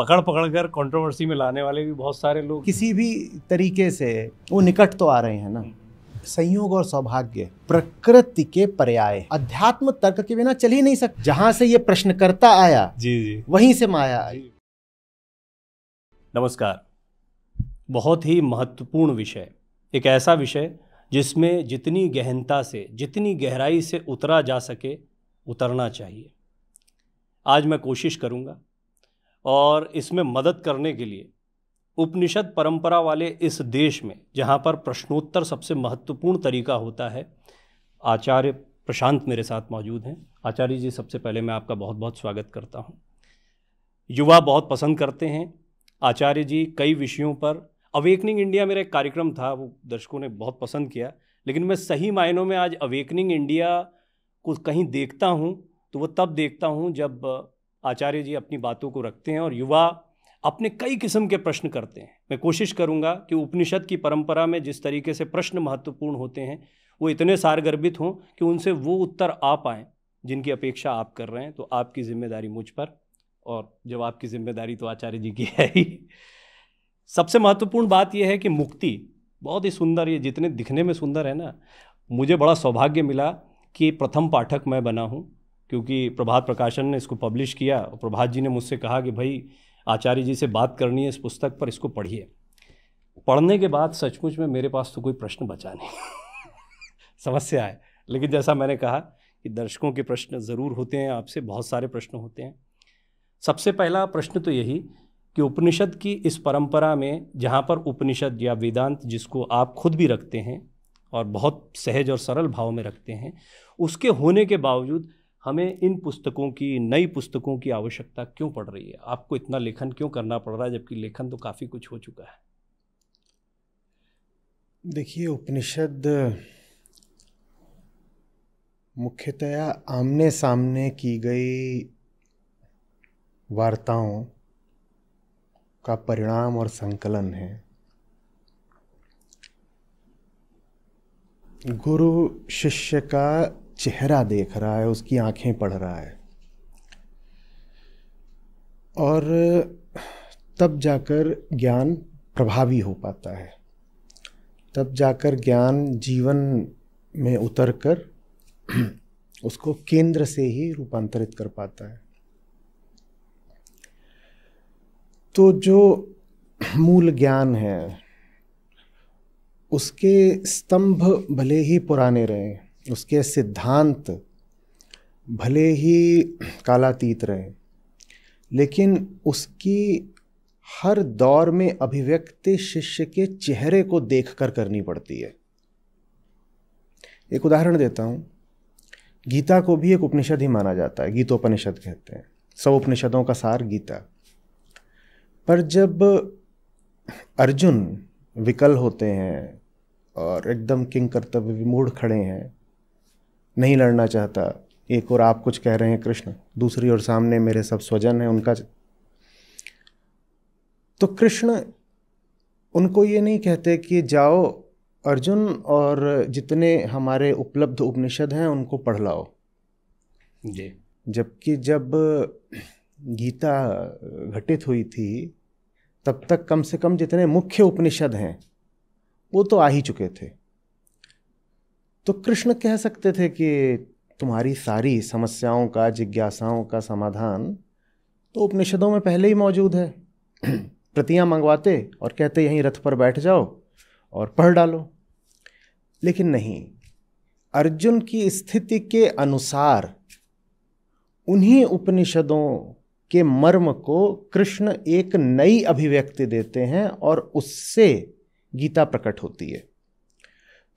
पकड़ पकड़ कर कॉन्ट्रोवर्सी में लाने वाले भी बहुत सारे लोग किसी भी तरीके से वो निकट तो आ रहे हैं ना संयोग और सौभाग्य प्रकृति के पर्याय अध्यात्म तर्क के बिना चल ही नहीं सकते जहाँ से ये प्रश्नकर्ता आया जी जी वहीं से माया आई नमस्कार बहुत ही महत्वपूर्ण विषय एक ऐसा विषय जिसमें जितनी गहनता से जितनी गहराई से उतरा जा सके उतरना चाहिए आज मैं कोशिश करूँगा और इसमें मदद करने के लिए उपनिषद परंपरा वाले इस देश में जहाँ पर प्रश्नोत्तर सबसे महत्वपूर्ण तरीका होता है आचार्य प्रशांत मेरे साथ मौजूद हैं आचार्य जी सबसे पहले मैं आपका बहुत बहुत स्वागत करता हूँ युवा बहुत पसंद करते हैं आचार्य जी कई विषयों पर अवेकनिंग इंडिया मेरा एक कार्यक्रम था वो दर्शकों ने बहुत पसंद किया लेकिन मैं सही मायनों में आज अवेकनिंग इंडिया को कहीं देखता हूँ तो वो तब देखता हूँ जब आचार्य जी अपनी बातों को रखते हैं और युवा अपने कई किस्म के प्रश्न करते हैं मैं कोशिश करूंगा कि उपनिषद की परंपरा में जिस तरीके से प्रश्न महत्वपूर्ण होते हैं वो इतने सारगर्भित हों कि उनसे वो उत्तर आ पाएँ जिनकी अपेक्षा आप कर रहे हैं तो आपकी जिम्मेदारी मुझ पर और जब आपकी जिम्मेदारी तो आचार्य जी की है ही सबसे महत्वपूर्ण बात यह है कि मुक्ति बहुत ही सुंदर ये जितने दिखने में सुंदर है ना मुझे बड़ा सौभाग्य मिला कि प्रथम पाठक मैं बना हूँ क्योंकि प्रभात प्रकाशन ने इसको पब्लिश किया और प्रभात जी ने मुझसे कहा कि भाई आचार्य जी से बात करनी है इस पुस्तक पर इसको पढ़िए पढ़ने के बाद सचमुच में मेरे पास तो कोई प्रश्न बचा नहीं समस्या है लेकिन जैसा मैंने कहा कि दर्शकों के प्रश्न ज़रूर होते हैं आपसे बहुत सारे प्रश्न होते हैं सबसे पहला प्रश्न तो यही कि उपनिषद की इस परंपरा में जहाँ पर उपनिषद या वेदांत जिसको आप खुद भी रखते हैं और बहुत सहज और सरल भाव में रखते हैं उसके होने के बावजूद हमें इन पुस्तकों की नई पुस्तकों की आवश्यकता क्यों पड़ रही है आपको इतना लेखन क्यों करना पड़ रहा है जबकि लेखन तो काफ़ी कुछ हो चुका है देखिए उपनिषद मुख्यतया आमने सामने की गई वार्ताओं का परिणाम और संकलन है गुरु शिष्य का चेहरा देख रहा है उसकी आंखें पढ़ रहा है और तब जाकर ज्ञान प्रभावी हो पाता है तब जाकर ज्ञान जीवन में उतर कर उसको केंद्र से ही रूपांतरित कर पाता है तो जो मूल ज्ञान है उसके स्तंभ भले ही पुराने रहें उसके सिद्धांत भले ही कालातीत रहे लेकिन उसकी हर दौर में अभिव्यक्ति शिष्य के चेहरे को देखकर करनी पड़ती है एक उदाहरण देता हूँ गीता को भी एक उपनिषद ही माना जाता है गीतोपनिषद कहते हैं सब उपनिषदों का सार गीता पर जब अर्जुन विकल होते हैं और एकदम किंग कर्तव्य विमूढ़ खड़े हैं नहीं लड़ना चाहता एक और आप कुछ कह रहे हैं कृष्ण दूसरी ओर सामने मेरे सब स्वजन हैं उनका तो कृष्ण उनको ये नहीं कहते कि जाओ अर्जुन और जितने हमारे उपलब्ध उपनिषद हैं उनको पढ़ लाओ जी जबकि जब गीता घटित हुई थी तब तक कम से कम जितने मुख्य उपनिषद हैं वो तो आ ही चुके थे तो कृष्ण कह सकते थे कि तुम्हारी सारी समस्याओं का जिज्ञासाओं का समाधान तो उपनिषदों में पहले ही मौजूद है प्रतियां मंगवाते और कहते यहीं रथ पर बैठ जाओ और पढ़ डालो लेकिन नहीं अर्जुन की स्थिति के अनुसार उन्हीं उपनिषदों के मर्म को कृष्ण एक नई अभिव्यक्ति देते हैं और उससे गीता प्रकट होती है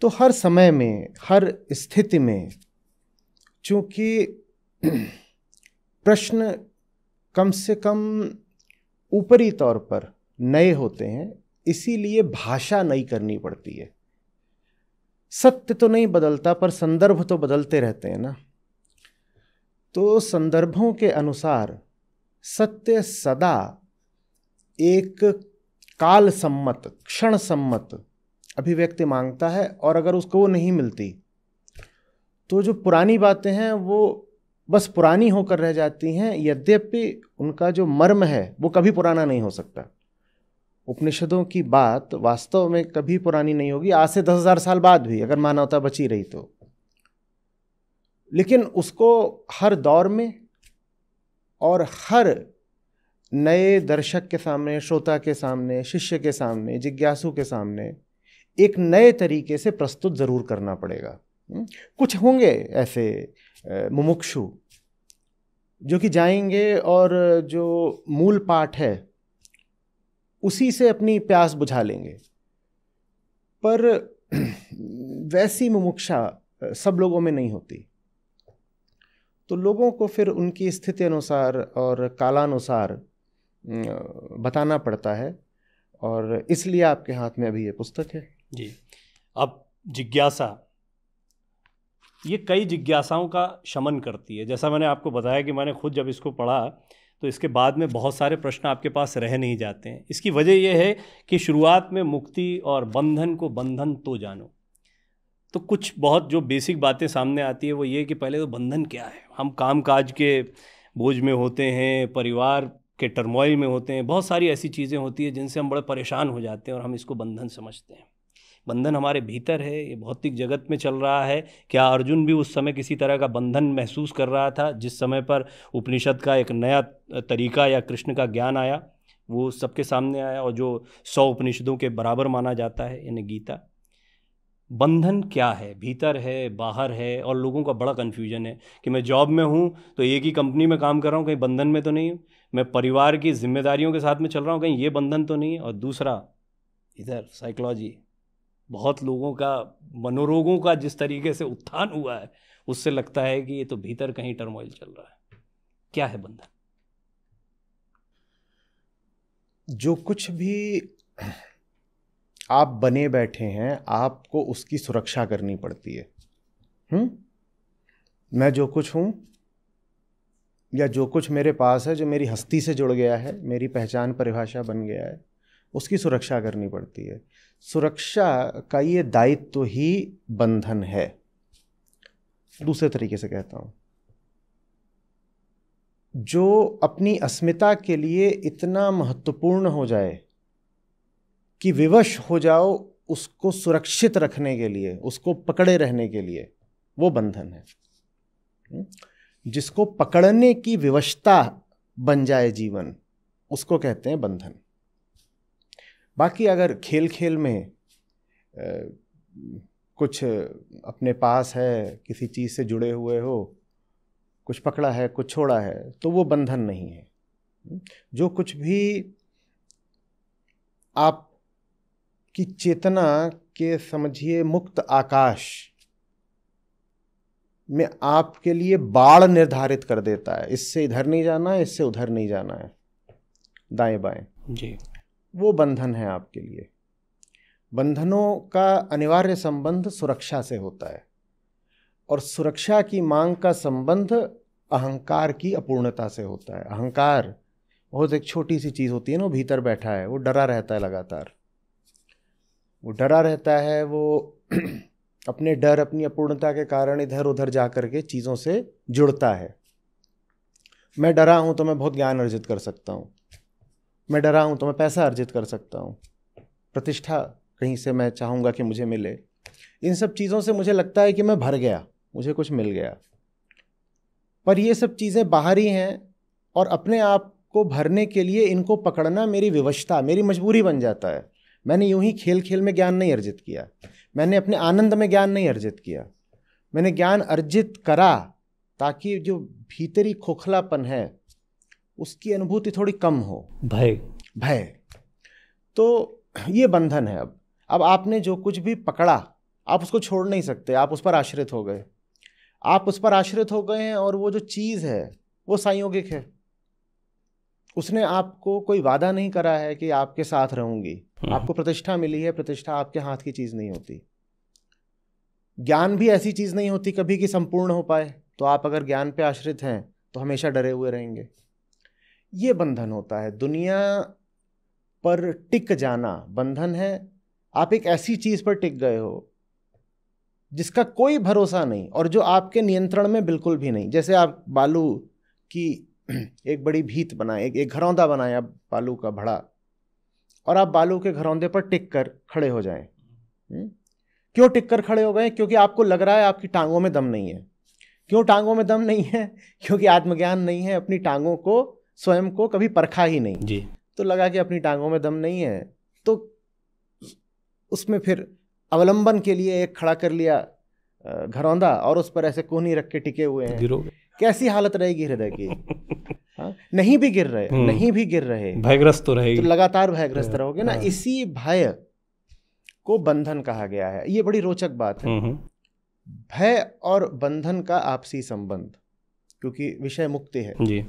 तो हर समय में हर स्थिति में चूंकि प्रश्न कम से कम ऊपरी तौर पर नए होते हैं इसीलिए भाषा नई करनी पड़ती है सत्य तो नहीं बदलता पर संदर्भ तो बदलते रहते हैं ना तो संदर्भों के अनुसार सत्य सदा एक काल सम्मत क्षण सम्मत अभिव्यक्ति मांगता है और अगर उसको वो नहीं मिलती तो जो पुरानी बातें हैं वो बस पुरानी होकर रह जाती हैं यद्यपि उनका जो मर्म है वो कभी पुराना नहीं हो सकता उपनिषदों की बात वास्तव में कभी पुरानी नहीं होगी आज से दस हज़ार साल बाद भी अगर मानवता बची रही तो लेकिन उसको हर दौर में और हर नए दर्शक के सामने श्रोता के सामने शिष्य के सामने जिज्ञासु के सामने एक नए तरीके से प्रस्तुत ज़रूर करना पड़ेगा हम्म? कुछ होंगे ऐसे मुमुक्षु जो कि जाएंगे और जो मूल पाठ है उसी से अपनी प्यास बुझा लेंगे पर वैसी मुमुक्षा सब लोगों में नहीं होती तो लोगों को फिर उनकी स्थिति अनुसार और कालानुसार बताना पड़ता है और इसलिए आपके हाथ में अभी ये पुस्तक है जी अब जिज्ञासा ये कई जिज्ञासाओं का शमन करती है जैसा मैंने आपको बताया कि मैंने खुद जब इसको पढ़ा तो इसके बाद में बहुत सारे प्रश्न आपके पास रह नहीं जाते हैं इसकी वजह यह है कि शुरुआत में मुक्ति और बंधन को बंधन तो जानो तो कुछ बहुत जो बेसिक बातें सामने आती है वो ये कि पहले तो बंधन क्या है हम काम काज के बोझ में होते हैं परिवार के टर्मोइल में होते हैं बहुत सारी ऐसी चीज़ें होती हैं जिनसे हम बड़े परेशान हो जाते हैं और हम इसको बंधन समझते हैं बंधन हमारे भीतर है ये भौतिक जगत में चल रहा है क्या अर्जुन भी उस समय किसी तरह का बंधन महसूस कर रहा था जिस समय पर उपनिषद का एक नया तरीका या कृष्ण का ज्ञान आया वो सबके सामने आया और जो सौ उपनिषदों के बराबर माना जाता है यानी गीता बंधन क्या है भीतर है बाहर है और लोगों का बड़ा कन्फ्यूजन है कि मैं जॉब में हूँ तो एक ही कंपनी में काम कर रहा हूँ कहीं बंधन में तो नहीं हूँ मैं परिवार की जिम्मेदारियों के साथ में चल रहा हूँ कहीं ये बंधन तो नहीं है और दूसरा इधर साइकोलॉजी बहुत लोगों का मनोरोगों का जिस तरीके से उत्थान हुआ है उससे लगता है कि ये तो भीतर कहीं टर्मोइल चल रहा है क्या है बंधन जो कुछ भी आप बने बैठे हैं आपको उसकी सुरक्षा करनी पड़ती है हुँ? मैं जो कुछ हूं या जो कुछ मेरे पास है जो मेरी हस्ती से जुड़ गया है मेरी पहचान परिभाषा बन गया है उसकी सुरक्षा करनी पड़ती है सुरक्षा का ये दायित्व तो ही बंधन है दूसरे तरीके से कहता हूं जो अपनी अस्मिता के लिए इतना महत्वपूर्ण हो जाए कि विवश हो जाओ उसको सुरक्षित रखने के लिए उसको पकड़े रहने के लिए वो बंधन है हम्म? जिसको पकड़ने की विवशता बन जाए जीवन उसको कहते हैं बंधन बाकी अगर खेल खेल में कुछ अपने पास है किसी चीज़ से जुड़े हुए हो कुछ पकड़ा है कुछ छोड़ा है तो वो बंधन नहीं है हम्म, जो कुछ भी आप की चेतना के समझिए मुक्त आकाश में आपके लिए बाढ़ निर्धारित कर देता है इससे इधर नहीं जाना है इससे उधर नहीं जाना है दाएं बाएं जी वो बंधन है आपके लिए बंधनों का अनिवार्य संबंध सुरक्षा से होता है और सुरक्षा की मांग का संबंध अहंकार की अपूर्णता से होता है अहंकार बहुत एक छोटी सी चीज़ होती है ना वो भीतर बैठा है वो डरा रहता है लगातार वो डरा रहता है वो अपने डर अपनी अपूर्णता के कारण इधर उधर जा के चीज़ों से जुड़ता है मैं डरा हूँ तो मैं बहुत ज्ञान अर्जित कर सकता हूँ मैं डरा हूँ तो मैं पैसा अर्जित कर सकता हूँ प्रतिष्ठा कहीं से मैं चाहूँगा कि मुझे मिले इन सब चीज़ों से मुझे लगता है कि मैं भर गया मुझे कुछ मिल गया पर ये सब चीज़ें बाहरी हैं और अपने आप को भरने के लिए इनको पकड़ना मेरी विवशता मेरी मजबूरी बन जाता है मैंने यूं ही खेल खेल में ज्ञान नहीं अर्जित किया मैंने अपने आनंद में ज्ञान नहीं अर्जित किया मैंने ज्ञान अर्जित करा ताकि जो भीतरी खोखलापन है उसकी अनुभूति थोड़ी कम हो भय भय तो ये बंधन है अब अब आपने जो कुछ भी पकड़ा आप उसको छोड़ नहीं सकते आप उस पर आश्रित हो गए आप उस पर आश्रित हो गए हैं और वो जो चीज़ है वो संयोगिक है उसने आपको कोई वादा नहीं करा है कि आपके साथ रहूंगी हम्म। आपको प्रतिष्ठा मिली है प्रतिष्ठा आपके हाथ की चीज़ नहीं होती ज्ञान भी ऐसी चीज़ नहीं होती कभी कि संपूर्ण हो पाए तो आप अगर ज्ञान पे आश्रित हैं तो हमेशा डरे हुए रहेंगे ये बंधन होता है दुनिया पर टिक जाना बंधन है आप एक ऐसी चीज़ पर टिक गए हो जिसका कोई भरोसा नहीं और जो आपके नियंत्रण में बिल्कुल भी नहीं जैसे आप बालू की एक बड़ी भीत बनाए एक, एक घरौंदा बनाया बालू का भड़ा और आप बालू के घरौंदे पर टिक कर खड़े हो जाएं हम्म? क्यों टिक कर खड़े हो गए क्योंकि आपको लग रहा है आपकी टांगों में दम नहीं है क्यों टांगों में दम नहीं है क्योंकि आत्मज्ञान नहीं है अपनी टांगों को स्वयं को कभी परखा ही नहीं जी तो लगा कि अपनी टांगों में दम नहीं है तो उसमें फिर अवलंबन के लिए एक खड़ा कर लिया घरौंदा और उस पर ऐसे कोहनी रख के टिके हुए हैं गिरोगे कैसी हालत रहेगी हृदय की हाँ नहीं भी गिर रहे हम्म। नहीं भी गिर रहे भयग्रस्त तो रहे तो लगातार भयग्रस्त हाँ। रहोगे ना हाँ। इसी भय को बंधन कहा गया है ये बड़ी रोचक बात है हम्म, हम्म। भय और बंधन का आपसी संबंध क्योंकि विषय मुक्ति है जी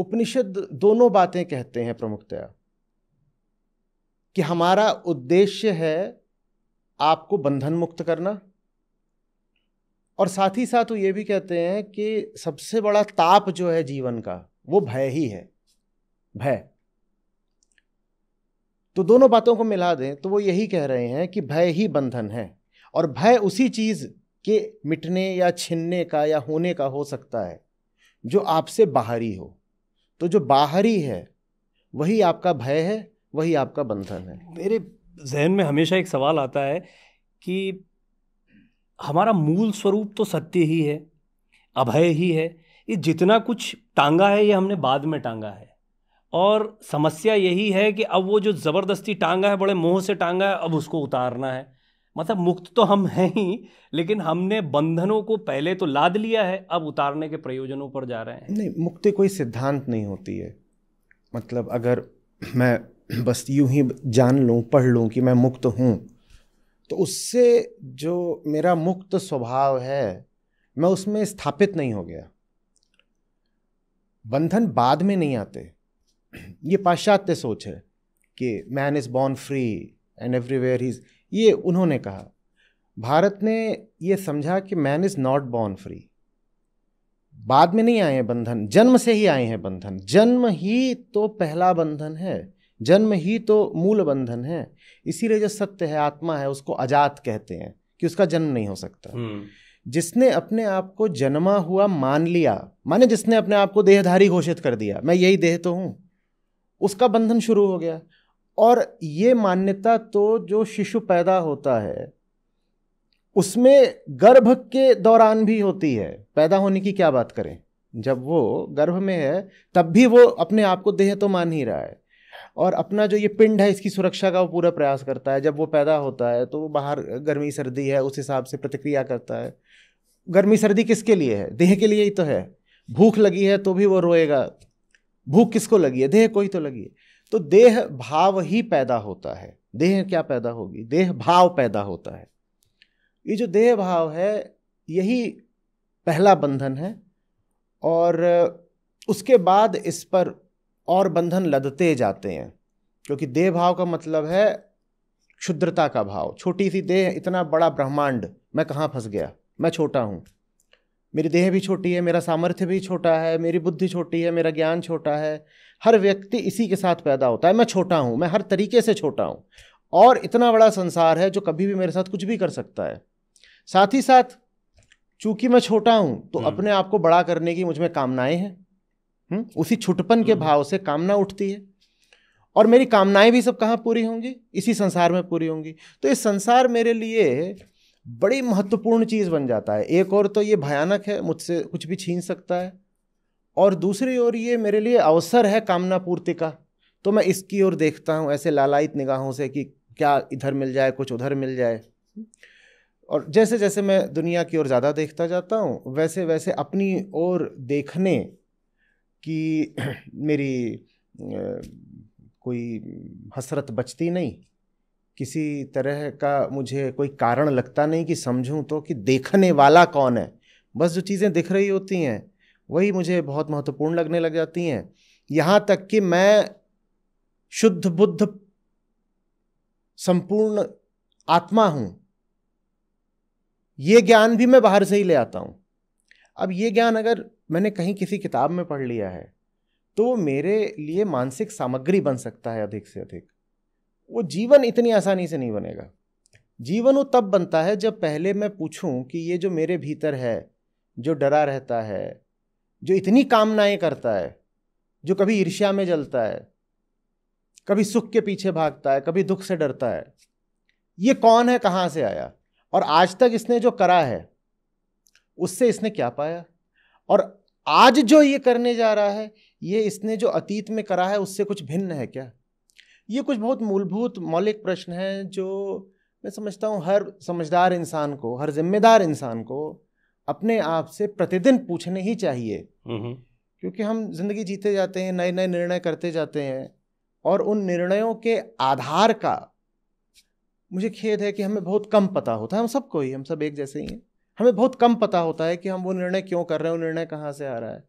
उपनिषद दोनों बातें कहते हैं प्रमुखतया कि हमारा उद्देश्य है आपको बंधन मुक्त करना और साथ ही साथ वो ये भी कहते हैं कि सबसे बड़ा ताप जो है जीवन का वो भय ही है भय तो दोनों बातों को मिला दें तो वो यही कह रहे हैं कि भय ही बंधन है और भय उसी चीज़ के मिटने या छिनने का या होने का हो सकता है जो आपसे बाहरी हो तो जो बाहरी है वही आपका भय है वही आपका बंधन है मेरे जहन में हमेशा एक सवाल आता है कि हमारा मूल स्वरूप तो सत्य ही है अभय ही है ये जितना कुछ टांगा है ये हमने बाद में टांगा है और समस्या यही है कि अब वो जो ज़बरदस्ती टांगा है बड़े मोह से टांगा है अब उसको उतारना है मतलब मुक्त तो हम हैं ही लेकिन हमने बंधनों को पहले तो लाद लिया है अब उतारने के प्रयोजनों पर जा रहे हैं नहीं मुक्ति कोई सिद्धांत नहीं होती है मतलब अगर मैं बस यूं ही जान लूँ पढ़ लूँ कि मैं मुक्त हूँ तो उससे जो मेरा मुक्त स्वभाव है मैं उसमें स्थापित नहीं हो गया बंधन बाद में नहीं आते ये पाश्चात्य सोच है कि man is born free and everywhere he ये उन्होंने कहा भारत ने ये समझा कि man is not born free बाद में नहीं आए हैं बंधन जन्म से ही आए हैं बंधन जन्म ही तो पहला बंधन है जन्म ही तो मूल बंधन है इसीलिए जो सत्य है आत्मा है उसको आजाद कहते हैं कि उसका जन्म नहीं हो सकता हम्म। जिसने अपने आप को जन्मा हुआ मान लिया माने जिसने अपने आप को देहधारी घोषित कर दिया मैं यही देह तो हूं उसका बंधन शुरू हो गया और ये मान्यता तो जो शिशु पैदा होता है उसमें गर्भ के दौरान भी होती है पैदा होने की क्या बात करें जब वो गर्भ में है तब भी वो अपने आप को देह तो मान ही रहा है और अपना जो ये पिंड है इसकी सुरक्षा का वो पूरा प्रयास करता है जब वो पैदा होता है तो वो बाहर गर्मी सर्दी है उस हिसाब से प्रतिक्रिया करता है गर्मी सर्दी किसके लिए है देह के लिए ही तो है भूख लगी है तो भी वो रोएगा भूख किसको लगी है देह को ही तो लगी है तो देह भाव ही पैदा होता है देह क्या पैदा होगी देह भाव पैदा होता है ये जो देह भाव है यही पहला बंधन है और उसके बाद इस पर और बंधन लदते जाते हैं क्योंकि देह भाव का मतलब है क्षुद्रता का भाव छोटी सी देह इतना बड़ा ब्रह्मांड मैं कहाँ फंस गया मैं छोटा हूँ मेरी देह भी छोटी है मेरा सामर्थ्य भी छोटा है मेरी बुद्धि छोटी है मेरा ज्ञान छोटा है हर व्यक्ति इसी के साथ पैदा होता है मैं छोटा हूँ मैं हर तरीके से छोटा हूँ और इतना बड़ा संसार है जो कभी भी मेरे साथ कुछ भी कर सकता है साथ ही साथ चूंकि मैं छोटा हूँ तो हम्म। अपने आप को बड़ा करने की मुझ में कामनाएं हैं हम्म, उसी छुटपन के हम्म। भाव से कामना उठती है और मेरी कामनाएं भी सब कहाँ पूरी होंगी इसी संसार में पूरी होंगी तो इस संसार मेरे लिए बड़ी महत्वपूर्ण चीज़ बन जाता है एक और तो ये भयानक है मुझसे कुछ भी छीन सकता है और दूसरी ओर ये मेरे लिए अवसर है कामना पूर्ति का तो मैं इसकी ओर देखता हूँ ऐसे लालायित निगाहों से कि क्या इधर मिल जाए कुछ उधर मिल जाए और जैसे जैसे मैं दुनिया की ओर ज़्यादा देखता जाता हूँ वैसे वैसे अपनी ओर देखने की मेरी कोई हसरत बचती नहीं किसी तरह का मुझे कोई कारण लगता नहीं कि समझूं तो कि देखने वाला कौन है बस जो चीज़ें दिख रही होती हैं वही मुझे बहुत महत्वपूर्ण लगने लग जाती हैं यहाँ तक कि मैं शुद्ध बुद्ध संपूर्ण आत्मा हूँ ये ज्ञान भी मैं बाहर से ही ले आता हूँ अब ये ज्ञान अगर मैंने कहीं किसी किताब में पढ़ लिया है तो वो मेरे लिए मानसिक सामग्री बन सकता है अधिक से अधिक वो जीवन इतनी आसानी से नहीं बनेगा जीवन वो तब बनता है जब पहले मैं पूछूं कि ये जो मेरे भीतर है जो डरा रहता है जो इतनी कामनाएं करता है जो कभी ईर्ष्या में जलता है कभी सुख के पीछे भागता है कभी दुख से डरता है ये कौन है कहाँ से आया और आज तक इसने जो करा है उससे इसने क्या पाया और आज जो ये करने जा रहा है ये इसने जो अतीत में करा है उससे कुछ भिन्न है क्या ये कुछ बहुत मूलभूत मौलिक प्रश्न हैं जो मैं समझता हूँ हर समझदार इंसान को हर जिम्मेदार इंसान को अपने आप से प्रतिदिन पूछने ही चाहिए क्योंकि हम जिंदगी जीते जाते हैं नए नए निर्णय करते जाते हैं और उन निर्णयों के आधार का मुझे खेद है कि हमें बहुत कम पता होता है हम सबको ही हम सब एक जैसे ही हैं हमें बहुत कम पता होता है कि हम वो निर्णय क्यों कर रहे हैं वो निर्णय कहाँ से आ रहा है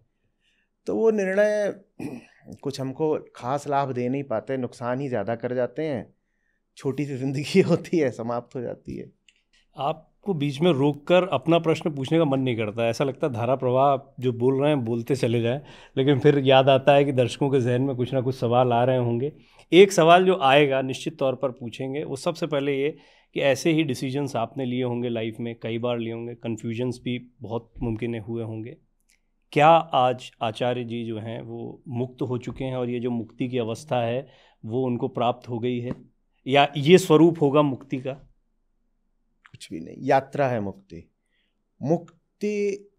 तो वो निर्णय कुछ हमको खास लाभ दे नहीं पाते नुकसान ही ज़्यादा कर जाते हैं छोटी सी ज़िंदगी होती है समाप्त हो जाती है आपको बीच में रोक कर अपना प्रश्न पूछने का मन नहीं करता ऐसा लगता है धारा प्रवाह जो बोल रहे हैं बोलते चले जाए लेकिन फिर याद आता है कि दर्शकों के जहन में कुछ ना कुछ सवाल आ रहे होंगे एक सवाल जो आएगा निश्चित तौर पर पूछेंगे वो सबसे पहले ये कि ऐसे ही डिसीजंस आपने लिए होंगे लाइफ में कई बार लिए होंगे कन्फ्यूजन्स भी बहुत मुमकिन हुए होंगे क्या आज आचार्य जी जो हैं वो मुक्त हो चुके हैं और ये जो मुक्ति की अवस्था है वो उनको प्राप्त हो गई है या ये स्वरूप होगा मुक्ति का कुछ भी नहीं यात्रा है मुक्ति मुक्ति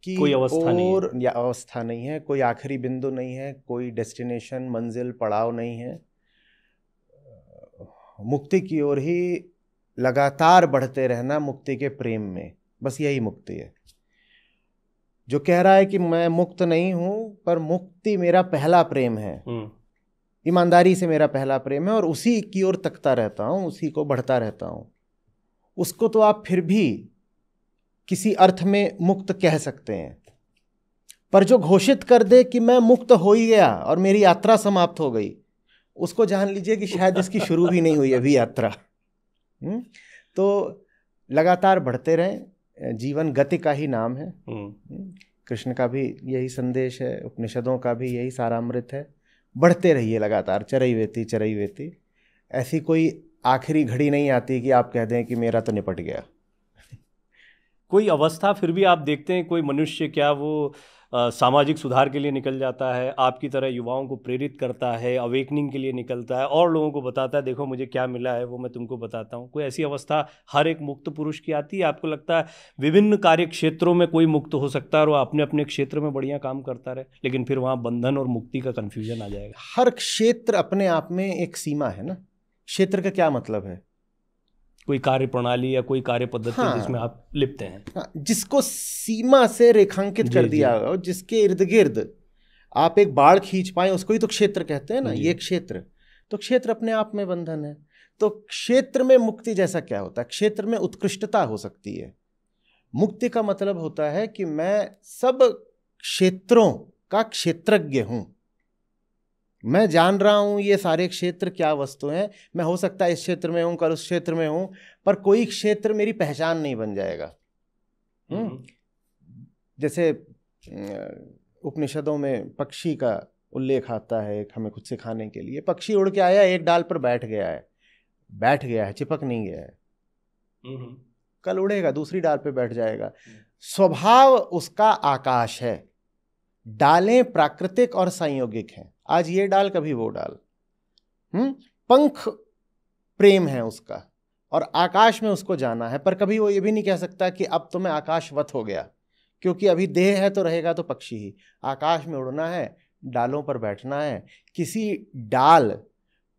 की कोई अवस्था और नहीं है। अवस्था नहीं है कोई आखिरी बिंदु नहीं है कोई डेस्टिनेशन मंजिल पड़ाव नहीं है मुक्ति की ओर ही लगातार बढ़ते रहना मुक्ति के प्रेम में बस यही मुक्ति है जो कह रहा है कि मैं मुक्त नहीं हूँ पर मुक्ति मेरा पहला प्रेम है हम्म। ईमानदारी से मेरा पहला प्रेम है और उसी की ओर तकता रहता हूँ उसी को बढ़ता रहता हूँ उसको तो आप फिर भी किसी अर्थ में मुक्त कह सकते हैं पर जो घोषित कर दे कि मैं मुक्त हो ही गया और मेरी यात्रा समाप्त हो गई उसको जान लीजिए कि शायद इसकी शुरू भी नहीं हुई अभी यात्रा हुँ? हम्म। तो लगातार बढ़ते रहें जीवन गति का ही नाम है हम्म। हम्म। कृष्ण का भी यही संदेश है उपनिषदों का भी यही सारा अमृत है बढ़ते रहिए लगातार चरई वेती चरई वेती ऐसी कोई आखिरी घड़ी नहीं आती कि आप कह दें कि मेरा तो निपट गया कोई अवस्था फिर भी आप देखते हैं कोई मनुष्य क्या वो सामाजिक सुधार के लिए निकल जाता है आपकी तरह युवाओं को प्रेरित करता है अवेकनिंग के लिए निकलता है और लोगों को बताता है देखो मुझे क्या मिला है वो मैं तुमको बताता हूँ कोई ऐसी अवस्था हर एक मुक्त पुरुष की आती है आपको लगता है विभिन्न कार्य क्षेत्रों में कोई मुक्त हो सकता है और अपने अपने क्षेत्र में बढ़िया काम करता रहे लेकिन फिर वहाँ बंधन और मुक्ति का कन्फ्यूजन आ जाएगा हर क्षेत्र अपने आप में एक सीमा है ना क्षेत्र का क्या मतलब है कोई कार्य प्रणाली या कोई कार्य पद्धति हाँ, जिसमें आप लिपते हैं हाँ, जिसको सीमा से रेखांकित कर दिया और जिसके इर्द गिर्द आप एक बाढ़ खींच पाए उसको ही तो क्षेत्र कहते हैं ना ये क्षेत्र तो क्षेत्र अपने आप में बंधन है तो क्षेत्र में मुक्ति जैसा क्या होता है क्षेत्र में उत्कृष्टता हो सकती है मुक्ति का मतलब होता है कि मैं सब क्षेत्रों का क्षेत्रज्ञ हूँ मैं जान रहा हूँ ये सारे क्षेत्र क्या वस्तु हैं मैं हो सकता है इस क्षेत्र में हूँ कल उस क्षेत्र में हूँ पर कोई क्षेत्र मेरी पहचान नहीं बन जाएगा हम्म। हम्म। जैसे उपनिषदों में पक्षी का उल्लेख आता है हमें कुछ सिखाने के लिए पक्षी उड़ के आया एक डाल पर बैठ गया है बैठ गया है चिपक नहीं गया है हम्म, कल उड़ेगा दूसरी डाल पे बैठ जाएगा स्वभाव उसका आकाश है डालें प्राकृतिक और संयोगिक हैं आज ये डाल कभी वो डाल हम्म पंख प्रेम है उसका और आकाश में उसको जाना है पर कभी वो ये भी नहीं कह सकता कि अब तो मैं आकाशवत हो गया क्योंकि अभी देह है तो रहेगा तो पक्षी ही आकाश में उड़ना है डालों पर बैठना है किसी डाल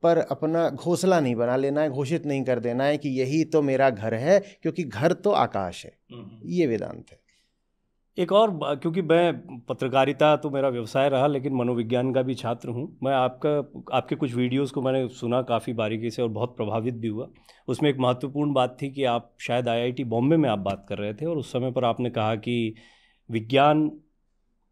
पर अपना घोसला नहीं बना लेना है घोषित नहीं कर देना है कि यही तो मेरा घर है क्योंकि घर तो आकाश है हम्म। ये वेदांत है एक और क्योंकि मैं पत्रकारिता तो मेरा व्यवसाय रहा लेकिन मनोविज्ञान का भी छात्र हूँ मैं आपका आपके कुछ वीडियोस को मैंने सुना काफ़ी बारीकी से और बहुत प्रभावित भी हुआ उसमें एक महत्वपूर्ण बात थी कि आप शायद आईआईटी बॉम्बे में आप बात कर रहे थे और उस समय पर आपने कहा कि विज्ञान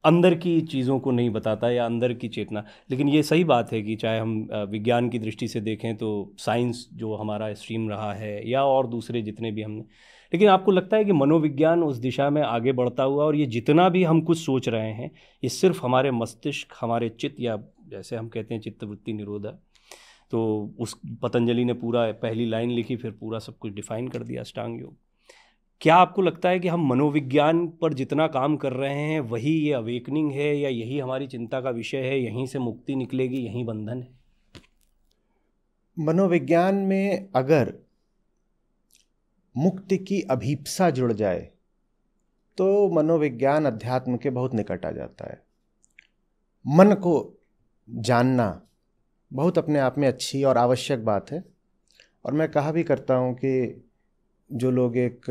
अंदर की चीज़ों को नहीं बताता या अंदर की चेतना लेकिन ये सही बात है कि चाहे हम विज्ञान की दृष्टि से देखें तो साइंस जो हमारा स्ट्रीम रहा है या और दूसरे जितने भी हमने लेकिन आपको लगता है कि मनोविज्ञान उस दिशा में आगे बढ़ता हुआ और ये जितना भी हम कुछ सोच रहे हैं ये सिर्फ हमारे मस्तिष्क हमारे चित्त या जैसे हम कहते हैं चित्तवृत्ति निरोधा तो उस पतंजलि ने पूरा पहली लाइन लिखी फिर पूरा सब कुछ डिफाइन कर दिया अष्टांग योग क्या आपको लगता है कि हम मनोविज्ञान पर जितना काम कर रहे हैं वही ये अवेकनिंग है या यही हमारी चिंता का विषय है यहीं से मुक्ति निकलेगी यहीं बंधन है मनोविज्ञान में अगर मुक्ति की अभीपसा जुड़ जाए तो मनोविज्ञान अध्यात्म के बहुत निकट आ जाता है मन को जानना बहुत अपने आप में अच्छी और आवश्यक बात है और मैं कहा भी करता हूँ कि जो लोग एक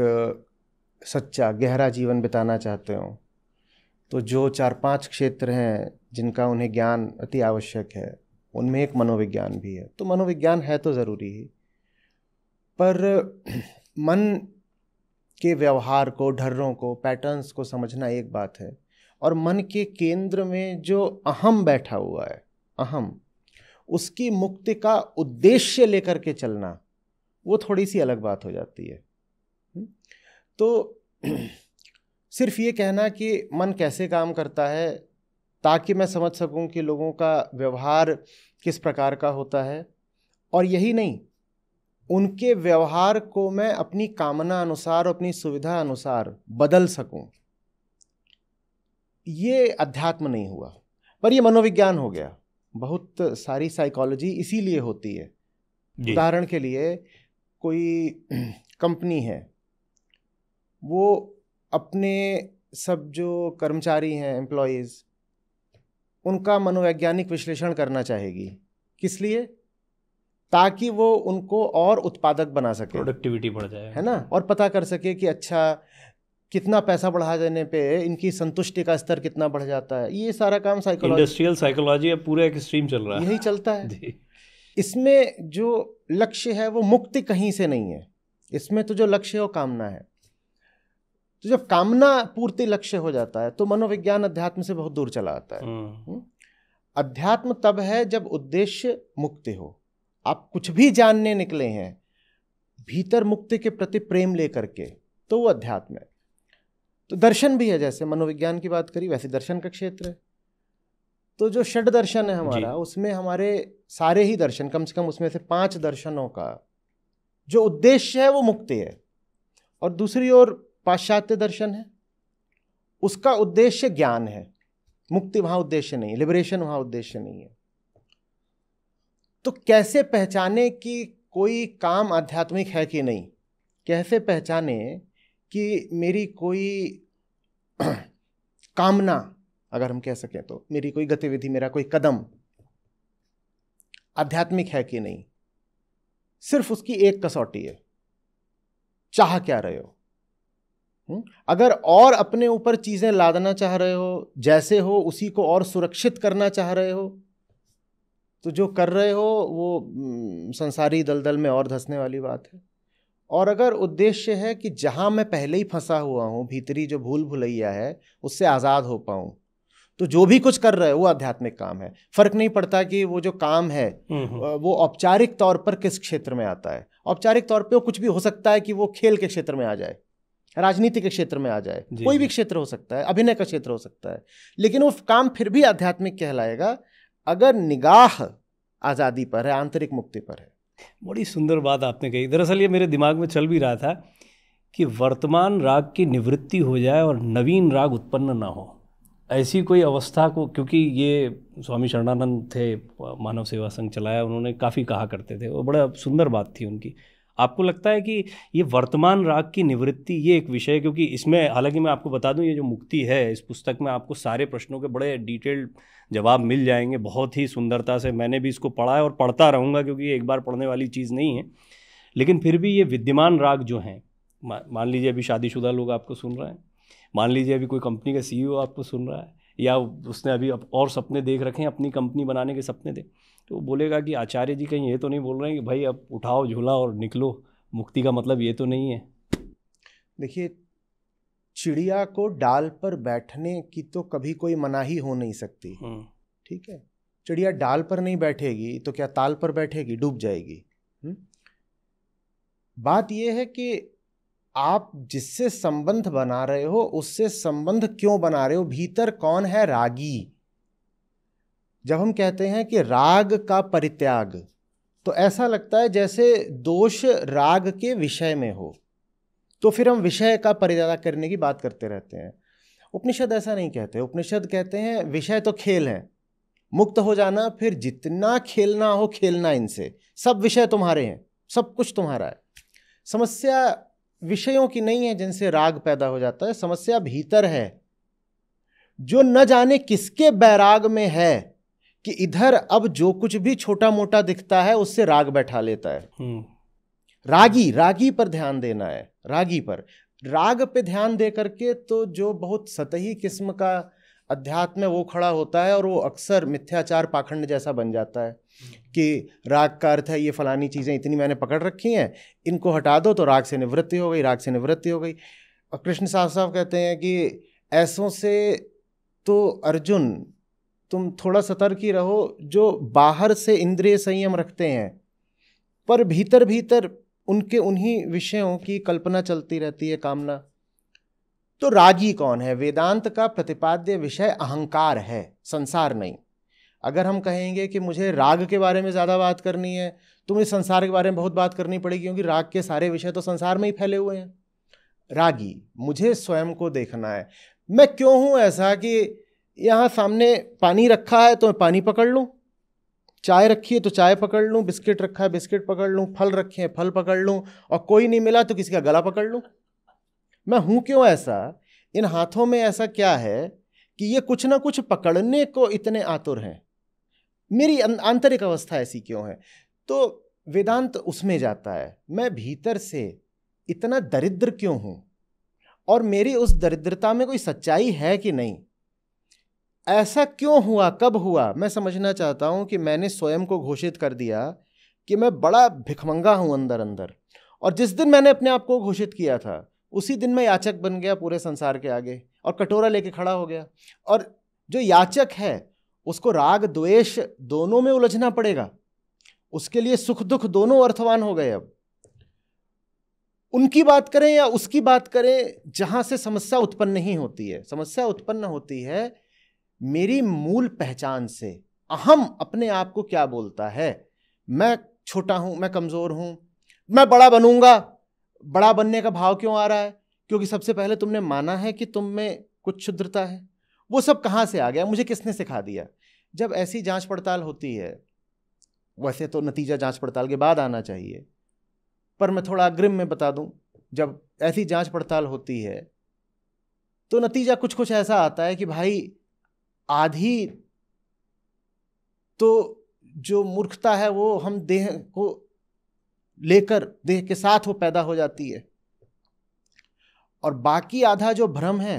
सच्चा गहरा जीवन बिताना चाहते हों तो जो चार पांच क्षेत्र हैं जिनका उन्हें ज्ञान अति आवश्यक है उनमें एक मनोविज्ञान भी है तो मनोविज्ञान है तो ज़रूरी ही पर मन के व्यवहार को ढर्रों को पैटर्न्स को समझना एक बात है और मन के केंद्र में जो अहम बैठा हुआ है अहम उसकी मुक्ति का उद्देश्य लेकर के चलना वो थोड़ी सी अलग बात हो जाती है हम्म, तो सिर्फ ये कहना कि मन कैसे काम करता है ताकि मैं समझ सकूं कि लोगों का व्यवहार किस प्रकार का होता है और यही नहीं उनके व्यवहार को मैं अपनी कामना अनुसार अपनी सुविधा अनुसार बदल सकूं ये अध्यात्म नहीं हुआ पर ये मनोविज्ञान हो गया बहुत सारी साइकोलॉजी इसीलिए होती है उदाहरण के लिए कोई कंपनी है वो अपने सब जो कर्मचारी हैं एम्प्लॉयज़ उनका मनोवैज्ञानिक विश्लेषण करना चाहेगी किस लिए ताकि वो उनको और उत्पादक बना सके प्रोडक्टिविटी बढ़ जाए है ना और पता कर सके कि अच्छा कितना पैसा बढ़ा देने पे इनकी संतुष्टि का स्तर कितना बढ़ जाता है ये सारा काम साइकोलॉजी इंडस्ट्रियल साइकोलॉजी पूरा एक स्ट्रीम चल रहा है यही चलता है इसमें जो लक्ष्य है वो मुक्ति कहीं से नहीं है इसमें तो जो लक्ष्य है वो कामना है तो जब कामना पूर्ति लक्ष्य हो जाता है तो मनोविज्ञान अध्यात्म से बहुत दूर चला आता है हम्म। हम्म। अध्यात्म तब है जब उद्देश्य मुक्ति हो आप कुछ भी जानने निकले हैं भीतर मुक्ति के प्रति प्रेम लेकर के तो वो अध्यात्म है तो दर्शन भी है जैसे मनोविज्ञान की बात करी वैसे दर्शन का क्षेत्र है तो जो षड दर्शन है हमारा उसमें हमारे सारे ही दर्शन कम से कम उसमें से पांच दर्शनों का जो उद्देश्य है वो मुक्ति है और दूसरी ओर पाश्चात्य दर्शन है उसका उद्देश्य ज्ञान है मुक्ति वहाँ उद्देश्य नहीं है लिबरेशन वहाँ उद्देश्य नहीं है तो कैसे पहचाने कि कोई काम आध्यात्मिक है कि नहीं कैसे पहचाने कि मेरी कोई कामना अगर हम कह सकें तो मेरी कोई गतिविधि मेरा कोई कदम आध्यात्मिक है कि नहीं सिर्फ उसकी एक कसौटी है चाह क्या रहे हो अगर और अपने ऊपर चीज़ें लादना चाह रहे हो जैसे हो उसी को और सुरक्षित करना चाह रहे हो तो जो कर रहे हो वो संसारी दलदल में और धंसने वाली बात है और अगर उद्देश्य है कि जहाँ मैं पहले ही फंसा हुआ हूँ भीतरी जो भूल भुलैया है उससे आज़ाद हो पाऊँ तो जो भी कुछ कर रहे हो वो आध्यात्मिक काम है फर्क नहीं पड़ता कि वो जो काम है हम्म, हम्म। वो औपचारिक तौर पर किस क्षेत्र में आता है औपचारिक तौर पे वो कुछ भी हो सकता है कि वो खेल के क्षेत्र में आ जाए राजनीति के क्षेत्र में आ जाए कोई भी क्षेत्र हो सकता है अभिनय का क्षेत्र हो सकता है लेकिन वो काम फिर भी आध्यात्मिक कहलाएगा अगर निगाह आज़ादी पर है आंतरिक मुक्ति पर है बड़ी सुंदर बात आपने कही दरअसल ये मेरे दिमाग में चल भी रहा था कि वर्तमान राग की निवृत्ति हो जाए और नवीन राग उत्पन्न ना हो ऐसी कोई अवस्था को क्योंकि ये स्वामी शरणानंद थे मानव सेवा संघ चलाया उन्होंने काफ़ी कहा करते थे वो बड़ा सुंदर बात थी उनकी आपको लगता है कि ये वर्तमान राग की निवृत्ति ये एक विषय है क्योंकि इसमें हालांकि मैं आपको बता दूं ये जो मुक्ति है इस पुस्तक में आपको सारे प्रश्नों के बड़े डिटेल्ड जवाब मिल जाएंगे बहुत ही सुंदरता से मैंने भी इसको पढ़ा है और पढ़ता रहूँगा क्योंकि ये एक बार पढ़ने वाली चीज़ नहीं है लेकिन फिर भी ये विद्यमान राग जो हैं मान लीजिए अभी शादीशुदा लोग आपको सुन रहे हैं मान लीजिए अभी कोई कंपनी का सीईओ e आपको सुन रहा है या उसने अभी और सपने देख रखे हैं अपनी कंपनी बनाने के सपने देख तो बोलेगा कि आचार्य जी कहीं ये तो नहीं बोल रहे हैं कि भाई अब उठाओ झूला और निकलो मुक्ति का मतलब ये तो नहीं है देखिए चिड़िया को डाल पर बैठने की तो कभी कोई मनाही हो नहीं सकती हम्म। ठीक है चिड़िया डाल पर नहीं बैठेगी तो क्या ताल पर बैठेगी डूब जाएगी हुँ? हम्म? बात यह है कि आप जिससे संबंध बना रहे हो उससे संबंध क्यों बना रहे हो भीतर कौन है रागी जब हम कहते हैं कि राग का परित्याग तो ऐसा लगता है जैसे दोष राग के विषय में हो तो फिर हम विषय का परित्याग करने की बात करते रहते हैं उपनिषद ऐसा नहीं कहते उपनिषद कहते हैं विषय तो खेल है मुक्त हो जाना फिर जितना खेलना हो खेलना इनसे सब विषय तुम्हारे हैं सब कुछ तुम्हारा है समस्या विषयों की नहीं है जिनसे राग पैदा हो जाता है समस्या भीतर है जो न जाने किसके बैराग में है कि इधर अब जो कुछ भी छोटा मोटा दिखता है उससे राग बैठा लेता है हम्म। रागी रागी पर ध्यान देना है रागी पर राग पे ध्यान दे करके तो जो बहुत सतही किस्म का अध्यात्म वो खड़ा होता है और वो अक्सर मिथ्याचार पाखंड जैसा बन जाता है हम्म। कि राग का अर्थ है ये फलानी चीज़ें इतनी मैंने पकड़ रखी हैं इनको हटा दो तो राग से निवृत्ति हो गई राग से निवृत्ति हो गई और कृष्ण साहब साहब कहते हैं कि ऐसों से तो अर्जुन तुम थोड़ा सतर्क ही रहो जो बाहर से इंद्रिय संयम रखते हैं पर भीतर भीतर उनके उन्हीं विषयों की कल्पना चलती रहती है कामना तो रागी कौन है वेदांत का प्रतिपाद्य विषय अहंकार है संसार नहीं अगर हम कहेंगे कि मुझे राग के बारे में ज़्यादा बात करनी है तो मुझे संसार के बारे में बहुत बात करनी पड़ेगी क्योंकि राग के सारे विषय तो संसार में ही फैले हुए हैं रागी मुझे स्वयं को देखना है मैं क्यों हूँ ऐसा कि यहाँ सामने पानी रखा है तो मैं पानी पकड़ लूँ चाय रखी है तो चाय पकड़ लूँ बिस्किट रखा है बिस्किट पकड़ लूँ फल रखे हैं फल पकड़ लूँ और कोई नहीं मिला तो किसी का गला पकड़ लूँ मैं हूँ क्यों ऐसा इन हाथों में ऐसा क्या है कि ये कुछ ना कुछ पकड़ने को इतने आतुर हैं मेरी अं-, आंतरिक अवस्था ऐसी क्यों है तो वेदांत उसमें जाता है मैं भीतर से इतना दरिद्र क्यों हूँ और मेरी उस दरिद्रता में कोई सच्चाई है कि नहीं ऐसा क्यों हुआ कब हुआ मैं समझना चाहता हूँ कि मैंने स्वयं को घोषित कर दिया कि मैं बड़ा भिखमंगा हूँ अंदर अंदर और जिस दिन मैंने अपने आप को घोषित किया था उसी दिन मैं याचक बन गया पूरे संसार के आगे और कटोरा लेके खड़ा हो गया और जो याचक है उसको राग द्वेष दोनों में उलझना पड़ेगा उसके लिए सुख दुख दोनों अर्थवान हो गए अब उनकी बात करें या उसकी बात करें जहाँ से समस्या उत्पन्न नहीं होती है समस्या उत्पन्न होती है मेरी मूल पहचान से अहम अपने आप को क्या बोलता है मैं छोटा हूं मैं कमज़ोर हूं मैं बड़ा बनूंगा बड़ा बनने का भाव क्यों आ रहा है क्योंकि सबसे पहले तुमने माना है कि तुम में कुछ क्षुद्रता है वो सब कहाँ से आ गया मुझे किसने सिखा दिया जब ऐसी जांच पड़ताल होती है वैसे तो नतीजा जांच पड़ताल के बाद आना चाहिए पर मैं थोड़ा अग्रिम में बता दूं जब ऐसी जांच पड़ताल होती है तो नतीजा कुछ कुछ ऐसा आता है कि भाई आधी तो जो मूर्खता है वो हम देह को लेकर देह के साथ वो पैदा हो जाती है और बाकी आधा जो भ्रम है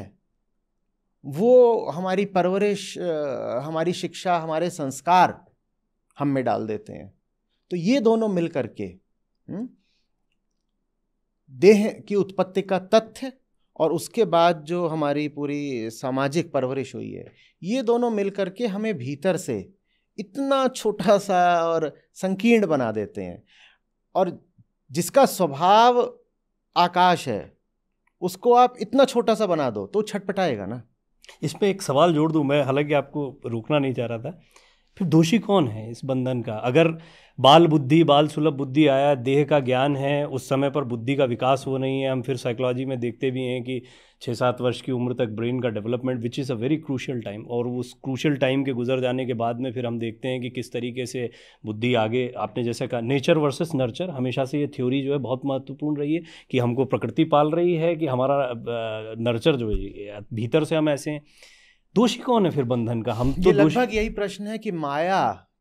वो हमारी परवरिश हमारी शिक्षा हमारे संस्कार हम में डाल देते हैं तो ये दोनों मिलकर के हम्म, देह की उत्पत्ति का तथ्य और उसके बाद जो हमारी पूरी सामाजिक परवरिश हुई है ये दोनों मिल करके हमें भीतर से इतना छोटा सा और संकीर्ण बना देते हैं और जिसका स्वभाव आकाश है उसको आप इतना छोटा सा बना दो तो छटपटाएगा ना इसमें एक सवाल जोड़ दूँ मैं हालांकि आपको रोकना नहीं चाह रहा था फिर दोषी कौन है इस बंधन का अगर बाल बुद्धि बाल सुलभ बुद्धि आया देह का ज्ञान है उस समय पर बुद्धि का विकास हो नहीं है हम फिर साइकोलॉजी में देखते भी हैं कि छः सात वर्ष की उम्र तक ब्रेन का development which is a very crucial time और उस क्रूशल टाइम के गुजर जाने के बाद में फिर हम देखते हैं कि किस तरीके से बुद्धि आगे आपने जैसे कहा नेचर वर्सेस नर्चर हमेशा से ये थ्योरी जो है बहुत महत्वपूर्ण रही है कि हमको प्रकृति पाल रही है कि हमारा नर्चर जो है भीतर से हम ऐसे हैं दोषी कौन है फिर बंधन का हम तो लगभग यही प्रश्न है कि माया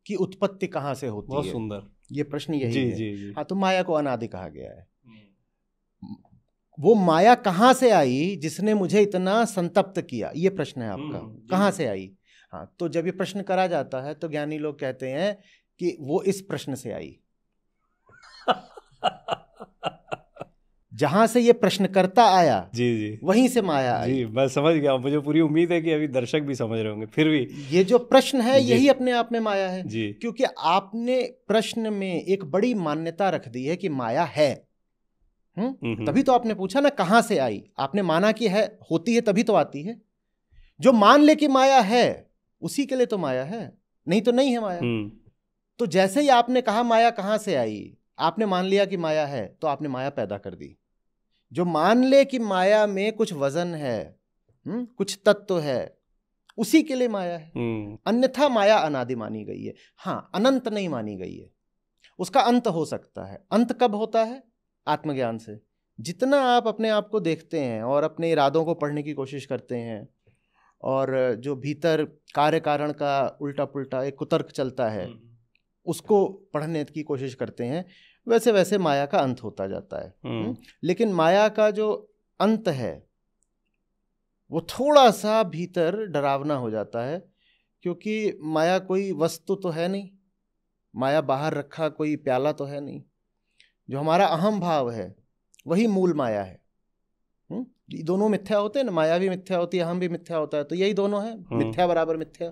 की उत्पत्ति कहाँ से होती बहुत है बहुत सुंदर ये प्रश्न यही जी, है जी, जी. हाँ तो माया को अनादि कहा गया है हम्म। वो माया कहाँ से आई जिसने मुझे इतना संतप्त किया ये प्रश्न है आपका हम्म, कहाँ से आई हाँ तो जब ये प्रश्न करा जाता है तो ज्ञानी लोग कहते हैं कि वो इस प्रश्न से आई जहां से ये प्रश्नकर्ता आया जी जी वहीं से माया आई जी मैं समझ गया मुझे पूरी उम्मीद है कि अभी दर्शक भी समझ रहे होंगे फिर भी ये जो प्रश्न है यही अपने आप में माया है जी क्योंकि आपने प्रश्न में एक बड़ी मान्यता रख दी है कि माया है हुँ? हम्म। तभी तो आपने पूछा ना कहाँ से आई आपने माना कि है होती है तभी तो आती है जो मान ले कि माया है उसी के लिए तो माया है नहीं तो नहीं है माया हम्म। तो जैसे ही आपने कहा माया कहाँ से आई आपने मान लिया कि माया है तो आपने माया पैदा कर दी जो मान ले कि माया में कुछ वजन है हुँ? हम्म, कुछ तत्व है उसी के लिए माया है हम्म। अन्यथा माया अनादि मानी गई है हाँ अनंत नहीं मानी गई है उसका अंत हो सकता है अंत कब होता है आत्मज्ञान से जितना आप अपने आप को देखते हैं और अपने इरादों को पढ़ने की कोशिश करते हैं और जो भीतर कार्य कारण का उल्टा पुल्टा एक कुतर्क चलता है हम्म। उसको पढ़ने की कोशिश करते हैं वैसे वैसे माया का अंत होता जाता है हम्म। हम्म। लेकिन माया का जो अंत है वो थोड़ा सा भीतर डरावना हो जाता है क्योंकि माया कोई वस्तु तो है नहीं माया बाहर रखा कोई प्याला तो है नहीं जो हमारा अहम भाव है वही मूल माया है हुँ? हम्म। दोनों मिथ्या होते हैं ना माया भी मिथ्या होती है अहम भी मिथ्या होता है तो यही दोनों है मिथ्या बराबर मिथ्या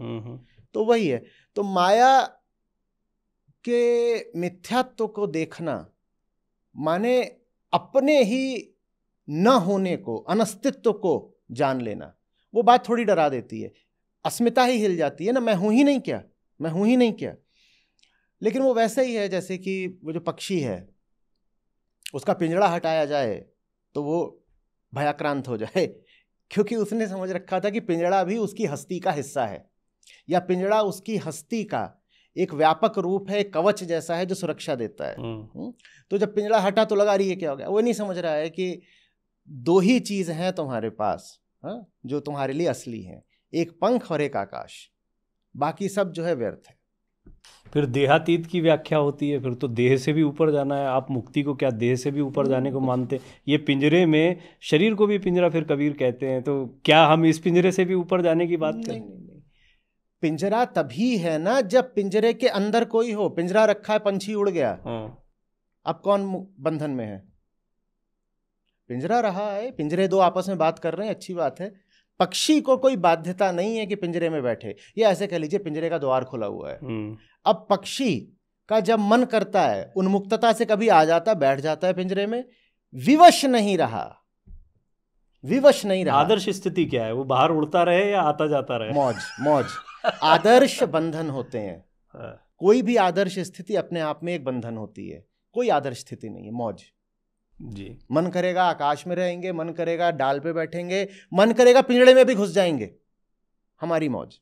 तो वही है तो माया के मिथ्यात्व को देखना माने अपने ही न होने को अनस्तित्व को जान लेना वो बात थोड़ी डरा देती है अस्मिता ही हिल जाती है ना मैं हूँ ही नहीं क्या मैं हूँ ही नहीं क्या लेकिन वो वैसा ही है जैसे कि वो जो पक्षी है उसका पिंजड़ा हटाया जाए तो वो भयाक्रांत हो जाए क्योंकि उसने समझ रखा था कि पिंजड़ा भी उसकी हस्ती का हिस्सा है या पिंजड़ा उसकी हस्ती का एक व्यापक रूप है कवच जैसा है जो सुरक्षा देता है हम्म। हम्म? तो जब पिंजड़ा हटा तो लगा रही है क्या हो गया वो नहीं समझ रहा है कि दो ही चीज़ हैं तुम्हारे पास हा? जो तुम्हारे लिए असली हैं एक पंख और एक आकाश बाकी सब जो है व्यर्थ है फिर देहातीत की व्याख्या होती है फिर तो देह से भी ऊपर जाना है आप मुक्ति को क्या देह से भी ऊपर हम्म। जाने को मानते हैं ये पिंजरे में शरीर को भी पिंजरा फिर कबीर कहते हैं तो क्या हम इस पिंजरे से भी ऊपर जाने की बात करें पिंजरा तभी है ना जब पिंजरे के अंदर कोई हो पिंजरा रखा है पंछी उड़ गया हाँ। अब कौन बंधन में है पिंजरा रहा है पिंजरे दो आपस में बात कर रहे हैं अच्छी बात है पक्षी को कोई बाध्यता नहीं है कि पिंजरे में बैठे ये ऐसे कह लीजिए पिंजरे का द्वार खुला हुआ है हम्म। अब पक्षी का जब मन करता है उन्मुक्तता से कभी आ जाता बैठ जाता है पिंजरे में विवश नहीं रहा विवश नहीं रहा आदर्श स्थिति क्या है वो बाहर उड़ता रहे या आता जाता रहे मौज मौज आदर्श बंधन होते हैं हाँ। कोई भी आदर्श स्थिति अपने आप में एक बंधन होती है कोई आदर्श स्थिति नहीं है मौज जी मन करेगा आकाश में रहेंगे मन करेगा डाल पे बैठेंगे मन करेगा पिंजड़े में भी घुस जाएंगे हमारी मौज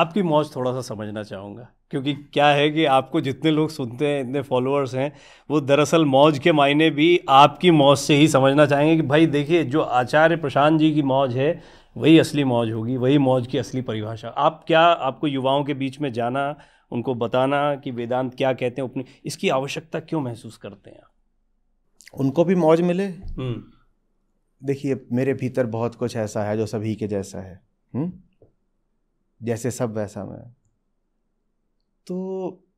आपकी मौज थोड़ा सा समझना चाहूँगा क्योंकि क्या है कि आपको जितने लोग सुनते हैं इतने फॉलोअर्स हैं वो दरअसल मौज के मायने भी आपकी मौज से ही समझना चाहेंगे कि भाई देखिए जो आचार्य प्रशांत जी की मौज है वही असली मौज होगी वही मौज की असली परिभाषा आप क्या आपको युवाओं के बीच में जाना उनको बताना कि वेदांत क्या कहते हैं अपनी इसकी आवश्यकता क्यों महसूस करते हैं आप उनको भी मौज मिले हम्म। देखिए मेरे भीतर बहुत कुछ ऐसा है जो सभी के जैसा है हुँ? हम्म? जैसे सब वैसा मैं तो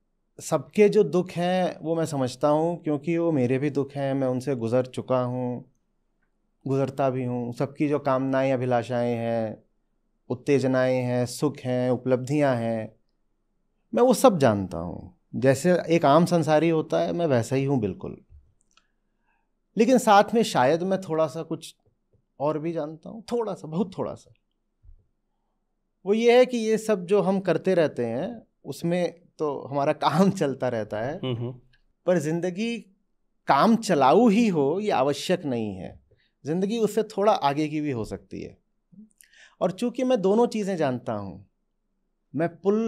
सबके जो दुख हैं वो मैं समझता हूँ क्योंकि वो मेरे भी दुख हैं मैं उनसे गुज़र चुका हूँ गुजरता भी हूँ सबकी जो कामनाएं अभिलाषाएं हैं उत्तेजनाएं हैं सुख हैं उपलब्धियां हैं मैं वो सब जानता हूँ जैसे एक आम संसारी होता है मैं वैसा ही हूँ बिल्कुल लेकिन साथ में शायद मैं थोड़ा सा कुछ और भी जानता हूँ थोड़ा सा बहुत थोड़ा सा वो ये है कि ये सब जो हम करते रहते हैं उसमें तो हमारा काम चलता रहता है हम्म, हम्म। पर ज़िंदगी काम चलाऊ ही हो ये आवश्यक नहीं है ज़िंदगी उससे थोड़ा आगे की भी हो सकती है और चूंकि मैं दोनों चीज़ें जानता हूँ मैं पुल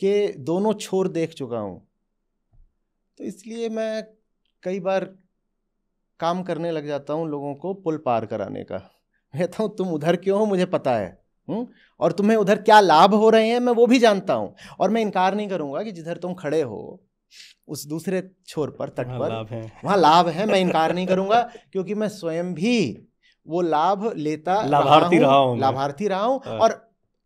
के दोनों छोर देख चुका हूँ तो इसलिए मैं कई बार काम करने लग जाता हूँ लोगों को पुल पार कराने का कहता हूँ तुम उधर क्यों हो मुझे पता है हुँ? हम्म? और तुम्हें उधर क्या लाभ हो रहे हैं मैं वो भी जानता हूँ और मैं इनकार नहीं करूँगा कि जिधर तुम खड़े हो उस दूसरे छोर पर तट पर वहाँ लाभ है मैं इनकार नहीं करूँगा क्योंकि मैं स्वयं भी वो लाभ लेता लाभार्थी रहा हूँ लाभार्थी रहा हूँ और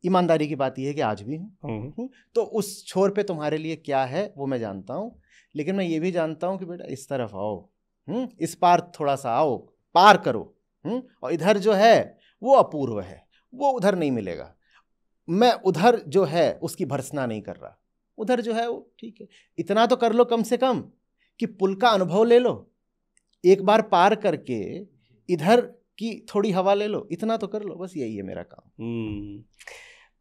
ईमानदारी की बात यह है कि आज भी हूँ हम्म। हम्म। तो उस छोर पे तुम्हारे लिए क्या है वो मैं जानता हूँ लेकिन मैं ये भी जानता हूँ कि बेटा इस तरफ आओ हम्म इस पार थोड़ा सा आओ पार करो हम्म और इधर जो है वो अपूर्व है वो उधर नहीं मिलेगा मैं उधर जो है उसकी भर्सना नहीं कर रहा उधर जो है वो ठीक है इतना तो कर लो कम से कम कि पुल का अनुभव ले लो एक बार पार करके इधर की थोड़ी हवा ले लो इतना तो कर लो बस यही है मेरा काम हम्म।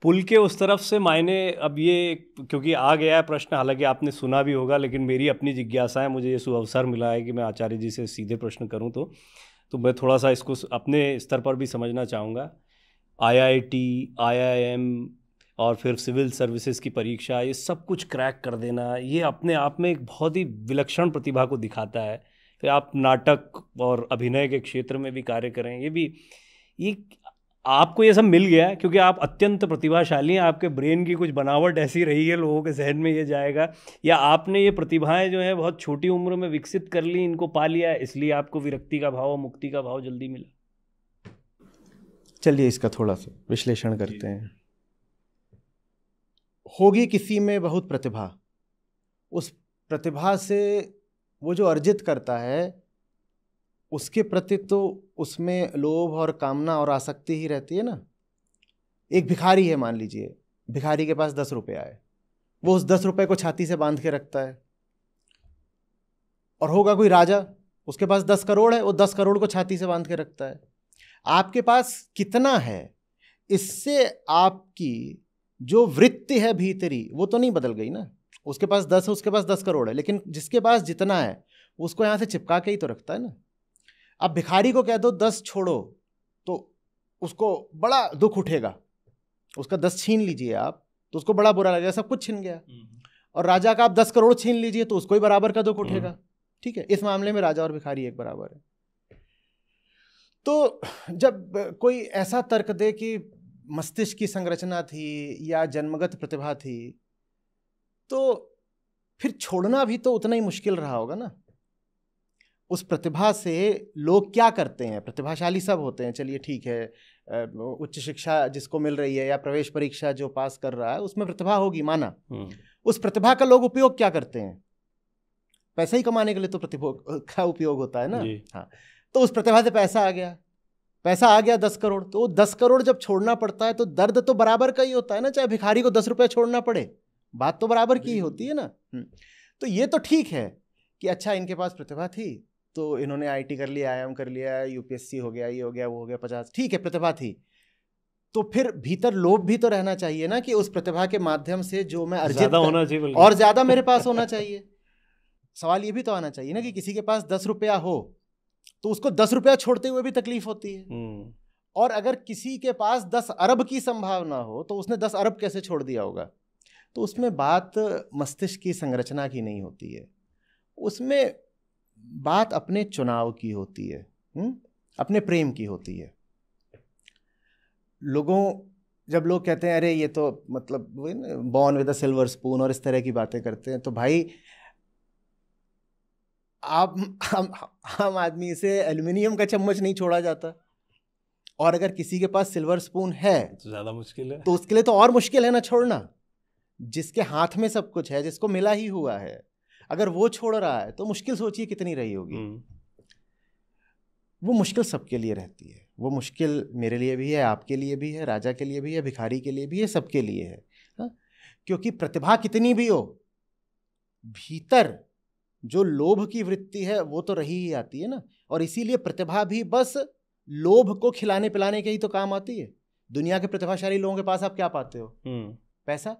पुल के उस तरफ से मायने अब ये क्योंकि आ गया है प्रश्न हालांकि आपने सुना भी होगा लेकिन मेरी अपनी जिज्ञासा है मुझे ये सुअवसर मिला है कि मैं आचार्य जी से सीधे प्रश्न करूं तो तो मैं थोड़ा सा इसको अपने स्तर पर भी समझना चाहूँगा आईआईटी आईआईएम और फिर सिविल सर्विसेज की परीक्षा ये सब कुछ क्रैक कर देना ये अपने आप में एक बहुत ही विलक्षण प्रतिभा को दिखाता है फिर आप नाटक और अभिनय के क्षेत्र में भी कार्य करें ये भी ये आपको ये सब मिल गया क्योंकि आप अत्यंत प्रतिभाशाली हैं आपके ब्रेन की कुछ बनावट ऐसी रही है लोगों के जहन में ये जाएगा या आपने ये प्रतिभाएं जो है बहुत छोटी उम्र में विकसित कर ली इनको पा लिया इसलिए आपको विरक्ति का भाव मुक्ति का भाव जल्दी मिला चलिए इसका थोड़ा सा विश्लेषण करते हैं होगी किसी में बहुत प्रतिभा उस प्रतिभा से वो जो अर्जित करता है उसके प्रति तो उसमें लोभ और कामना और आसक्ति ही रहती है ना एक भिखारी है मान लीजिए भिखारी के पास दस रुपये आए वो उस दस रुपये को छाती से बांध के रखता है और होगा कोई राजा उसके पास दस करोड़ है वो दस करोड़ को छाती से बांध के रखता है आपके पास कितना है इससे आपकी जो वृत्ति है भीतरी वो तो नहीं बदल गई ना उसके पास दस है उसके पास दस करोड़ है लेकिन जिसके पास जितना है उसको यहाँ से चिपका के ही तो रखता है ना अब भिखारी को कह दो दस छोड़ो तो उसको बड़ा दुख उठेगा उसका दस छीन लीजिए आप तो उसको बड़ा बुरा लगेगा सब कुछ छीन गया हम्म। और राजा का आप दस करोड़ छीन लीजिए तो उसको ही बराबर का दुख हम्म। उठेगा ठीक है इस मामले में राजा और भिखारी एक बराबर है तो जब कोई ऐसा तर्क दे कि मस्तिष्क की संरचना थी या जन्मगत प्रतिभा थी तो फिर छोड़ना भी तो उतना ही मुश्किल रहा होगा ना उस प्रतिभा से लोग क्या करते हैं प्रतिभाशाली सब होते हैं चलिए ठीक है उच्च शिक्षा जिसको मिल रही है या प्रवेश परीक्षा जो पास कर रहा है उसमें प्रतिभा होगी माना हम्म। उस प्रतिभा का लोग उपयोग क्या करते हैं पैसा ही कमाने के लिए तो प्रतिभा का उपयोग होता है ना हाँ तो उस प्रतिभा से पैसा आ गया पैसा आ गया दस करोड़ तो वो दस करोड़ जब छोड़ना पड़ता है तो दर्द तो बराबर का ही होता है ना चाहे भिखारी को दस रुपया छोड़ना पड़े बात तो बराबर की होती है ना हम्म, तो ये तो ठीक है कि अच्छा इनके पास प्रतिभा थी तो इन्होंने आई कर लिया आई कर लिया यूपीएससी हो गया ये हो गया वो हो गया पचास ठीक है प्रतिभा थी तो फिर भीतर लोभ भी तो रहना चाहिए ना कि उस प्रतिभा के माध्यम से जो मैं अर्जित होना चाहिए और ज़्यादा मेरे पास होना चाहिए सवाल ये भी तो आना चाहिए ना कि किसी के पास दस रुपया हो तो उसको दस रुपया छोड़ते हुए भी तकलीफ होती है हम्म। और अगर किसी के पास दस अरब की संभावना हो तो उसने दस अरब कैसे छोड़ दिया होगा तो उसमें बात मस्तिष्क की संरचना की नहीं होती है उसमें बात अपने चुनाव की होती है हुँ? हम्म? अपने प्रेम की होती है लोगों जब लोग कहते हैं अरे ये तो मतलब born with a silver spoon और इस तरह की बातें करते हैं तो भाई आप हम हम आदमी से एल्युमिनियम का चम्मच नहीं छोड़ा जाता और अगर किसी के पास सिल्वर स्पून है तो ज़्यादा मुश्किल है तो उसके लिए तो और मुश्किल है ना छोड़ना जिसके हाथ में सब कुछ है जिसको मिला ही हुआ है अगर वो छोड़ रहा है तो मुश्किल सोचिए कितनी रही होगी हम्म। वो मुश्किल सबके लिए रहती है वो मुश्किल मेरे लिए भी है आपके लिए भी है राजा के लिए भी है भिखारी के लिए भी है सबके लिए है हा? क्योंकि प्रतिभा कितनी भी हो भीतर जो लोभ की वृत्ति है वो तो रही ही आती है ना और इसीलिए प्रतिभा भी बस लोभ को खिलाने पिलाने के ही तो काम आती है दुनिया के प्रतिभाशाली लोगों के पास आप क्या पाते हो हम्म। पैसा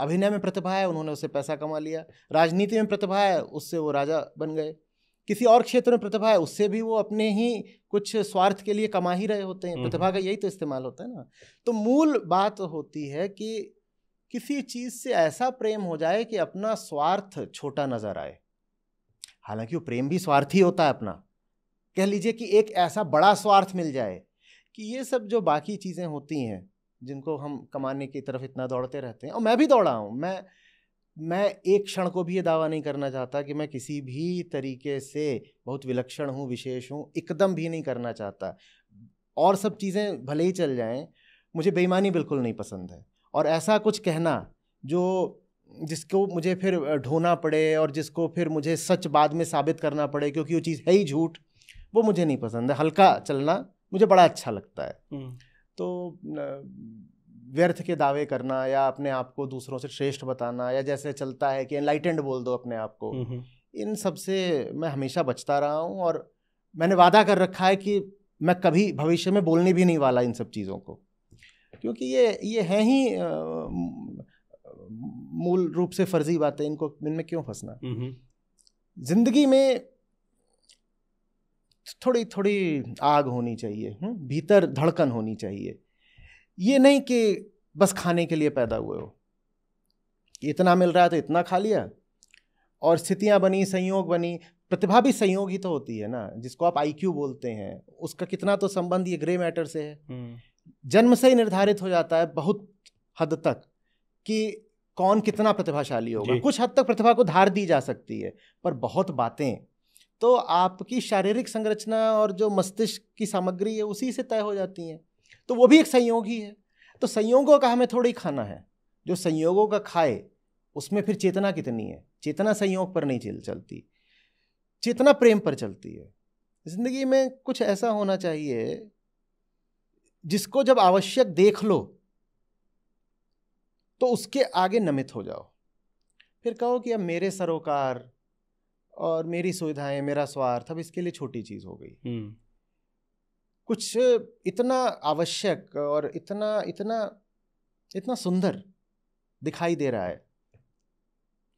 अभिनय में प्रतिभा है उन्होंने उससे पैसा कमा लिया राजनीति में प्रतिभा है उससे वो राजा बन गए किसी और क्षेत्र में प्रतिभा है उससे भी वो अपने ही कुछ स्वार्थ के लिए कमा ही रहे होते हैं हम्म। प्रतिभा का यही तो इस्तेमाल होता है ना तो मूल बात होती है कि किसी चीज़ से ऐसा प्रेम हो जाए कि अपना स्वार्थ छोटा नजर आए हालांकि वो प्रेम भी स्वार्थी होता है अपना कह लीजिए कि एक ऐसा बड़ा स्वार्थ मिल जाए कि ये सब जो बाकी चीज़ें होती हैं जिनको हम कमाने की तरफ इतना दौड़ते रहते हैं और मैं भी दौड़ा हूँ मैं मैं एक क्षण को भी ये दावा नहीं करना चाहता कि मैं किसी भी तरीके से बहुत विलक्षण हूँ विशेष हूँ एकदम भी नहीं करना चाहता और सब चीज़ें भले ही चल जाएँ मुझे बेईमानी बिल्कुल नहीं पसंद है और ऐसा कुछ कहना जो जिसको मुझे फिर ढोना पड़े और जिसको फिर मुझे सच बाद में साबित करना पड़े क्योंकि वो चीज़ है ही झूठ वो मुझे नहीं पसंद है हल्का चलना मुझे बड़ा अच्छा लगता है हम्म। तो व्यर्थ के दावे करना या अपने आप को दूसरों से श्रेष्ठ बताना या जैसे चलता है कि एनलाइटेंड बोल दो अपने आप को हम्म, हम्म। इन सब से मैं हमेशा बचता रहा हूँ और मैंने वादा कर रखा है कि मैं कभी भविष्य में बोलने भी नहीं वाला इन सब चीज़ों को क्योंकि ये ये हैं ही मूल रूप से फर्जी बातें इनको इनमें क्यों फंसना जिंदगी में थोड़ी थोड़ी आग होनी चाहिए हम्म, भीतर धड़कन होनी चाहिए ये नहीं कि बस खाने के लिए पैदा हुए हो इतना मिल रहा है तो इतना खा लिया और स्थितियाँ बनी संयोग बनी प्रतिभा भी संयोग ही तो होती है ना जिसको आप आईक्यू बोलते हैं उसका कितना तो संबंध ये ग्रे मैटर से है हम्म। जन्म से ही निर्धारित हो जाता है बहुत हद तक कि कौन कितना प्रतिभाशाली होगा कुछ हद तक प्रतिभा को धार दी जा सकती है पर बहुत बातें तो आपकी शारीरिक संरचना और जो मस्तिष्क की सामग्री है उसी से तय हो जाती हैं तो वो भी एक संयोग ही है तो संयोगों का हमें थोड़ी खाना है जो संयोगों का खाए उसमें फिर चेतना कितनी है चेतना संयोग पर नहीं चल चलती चेतना प्रेम पर चलती है ज़िंदगी में कुछ ऐसा होना चाहिए जिसको जब आवश्यक देख लो तो उसके आगे नमित हो जाओ फिर कहो कि अब मेरे सरोकार और मेरी सुविधाएं मेरा स्वार्थ अब इसके लिए छोटी चीज़ हो गई हम्म। कुछ इतना आवश्यक और इतना इतना इतना सुंदर दिखाई दे रहा है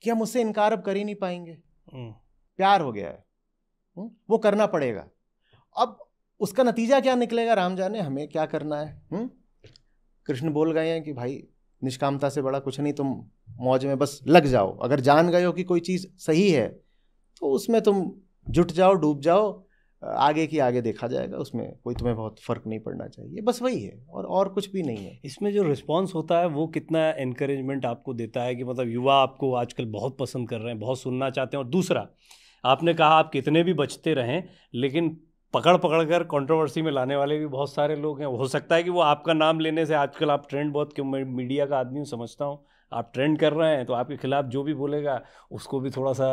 कि हम उससे इनकार अब कर ही नहीं पाएंगे हम्म। प्यार हो गया है हम्म, वो करना पड़ेगा अब उसका नतीजा क्या निकलेगा राम जाने हमें क्या करना है कृष्ण बोल गए हैं कि भाई निष्कामता से बड़ा कुछ नहीं तुम मौज में बस लग जाओ अगर जान गए हो कि कोई चीज़ सही है तो उसमें तुम जुट जाओ डूब जाओ आगे की आगे देखा जाएगा उसमें कोई तुम्हें बहुत फ़र्क नहीं पड़ना चाहिए बस वही है और और कुछ भी नहीं है इसमें जो रिस्पांस होता है वो कितना इनक्रेजमेंट आपको देता है कि मतलब युवा आपको आजकल बहुत पसंद कर रहे हैं बहुत सुनना चाहते हैं और दूसरा आपने कहा आप कितने भी बचते रहें लेकिन पकड़ पकड़ कर कॉन्ट्रोवर्सी में लाने वाले भी बहुत सारे लोग हैं हो सकता है कि वो आपका नाम लेने से आजकल आप ट्रेंड बहुत क्यों मैं मीडिया का आदमी हूँ समझता हूँ आप ट्रेंड कर रहे हैं तो आपके खिलाफ जो भी बोलेगा उसको भी थोड़ा सा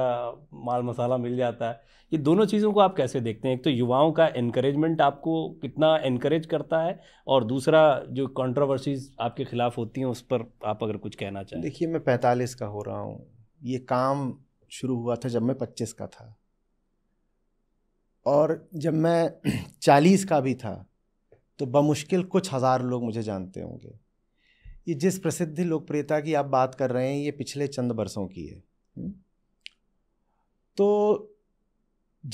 माल मसाला मिल जाता है ये दोनों चीज़ों को आप कैसे देखते हैं एक तो युवाओं का इनक्रेजमेंट आपको कितना इनक्रेज करता है और दूसरा जो कॉन्ट्रोवर्सीज़ आपके खिलाफ होती हैं उस पर आप अगर कुछ कहना चाहें देखिए मैं पैंतालीस का हो रहा हूँ ये काम शुरू हुआ था जब मैं पच्चीस का था और जब मैं चालीस का भी था तो बमुश्किल कुछ हज़ार लोग मुझे जानते होंगे ये जिस प्रसिद्ध लोकप्रियता की आप बात कर रहे हैं ये पिछले चंद बरसों की है हम्म। तो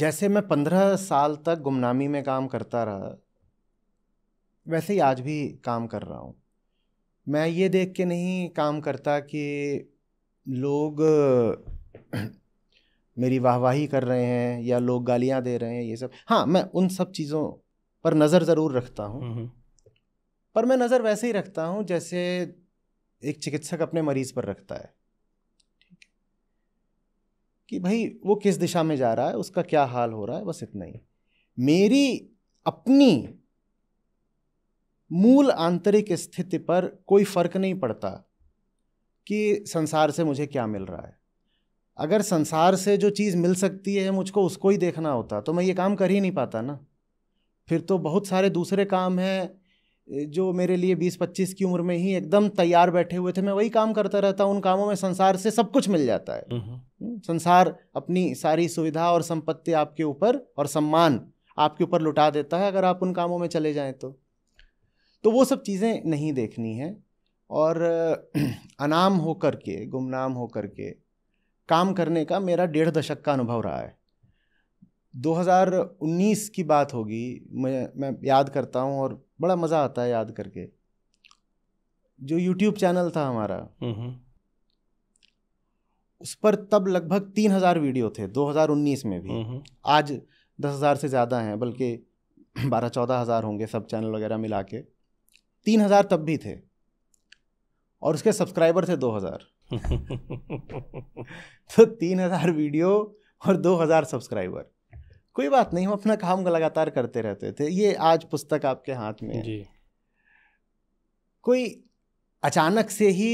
जैसे मैं पंद्रह साल तक गुमनामी में काम करता रहा वैसे ही आज भी काम कर रहा हूँ मैं ये देख के नहीं काम करता कि लोग मेरी वाहवाही कर रहे हैं या लोग गालियाँ दे रहे हैं ये सब हाँ मैं उन सब चीज़ों पर नज़र ज़रूर रखता हूँ हम्म, हम्म। पर मैं नज़र वैसे ही रखता हूँ जैसे एक चिकित्सक अपने मरीज़ पर रखता है कि भाई वो किस दिशा में जा रहा है उसका क्या हाल हो रहा है बस इतना ही मेरी अपनी मूल आंतरिक स्थिति पर कोई फर्क नहीं पड़ता कि संसार से मुझे क्या मिल रहा है अगर संसार से जो चीज़ मिल सकती है मुझको उसको ही देखना होता तो मैं ये काम कर ही नहीं पाता ना फिर तो बहुत सारे दूसरे काम हैं जो मेरे लिए बीस पच्चीस की उम्र में ही एकदम तैयार बैठे हुए थे मैं वही काम करता रहता हूँ उन कामों में संसार से सब कुछ मिल जाता है हम्म, हम्म। हम्म, संसार अपनी सारी सुविधा और संपत्ति आपके ऊपर और सम्मान आपके ऊपर लुटा देता है अगर आप उन कामों में चले जाएँ तो तो वो सब चीज़ें नहीं देखनी है और अनाम हो कर के गुमनाम हो के काम करने का मेरा डेढ़ दशक का अनुभव रहा है 2019 की बात होगी मैं मैं याद करता हूँ और बड़ा मज़ा आता है याद करके जो यूट्यूब चैनल था हमारा हम्म, हम्म। उस पर तब लगभग तीन हज़ार वीडियो थे 2019 में भी हम्म, आज दस हज़ार से ज़्यादा हैं बल्कि बारह चौदह हज़ार होंगे सब चैनल वगैरह मिला के तीन हज़ार तब भी थे और उसके सब्सक्राइबर थे दो हज़ार तो तीन हजार वीडियो और दो हजार सब्सक्राइबर कोई बात नहीं हम अपना काम लगातार करते रहते थे ये आज पुस्तक आपके हाथ में जी कोई अचानक से ही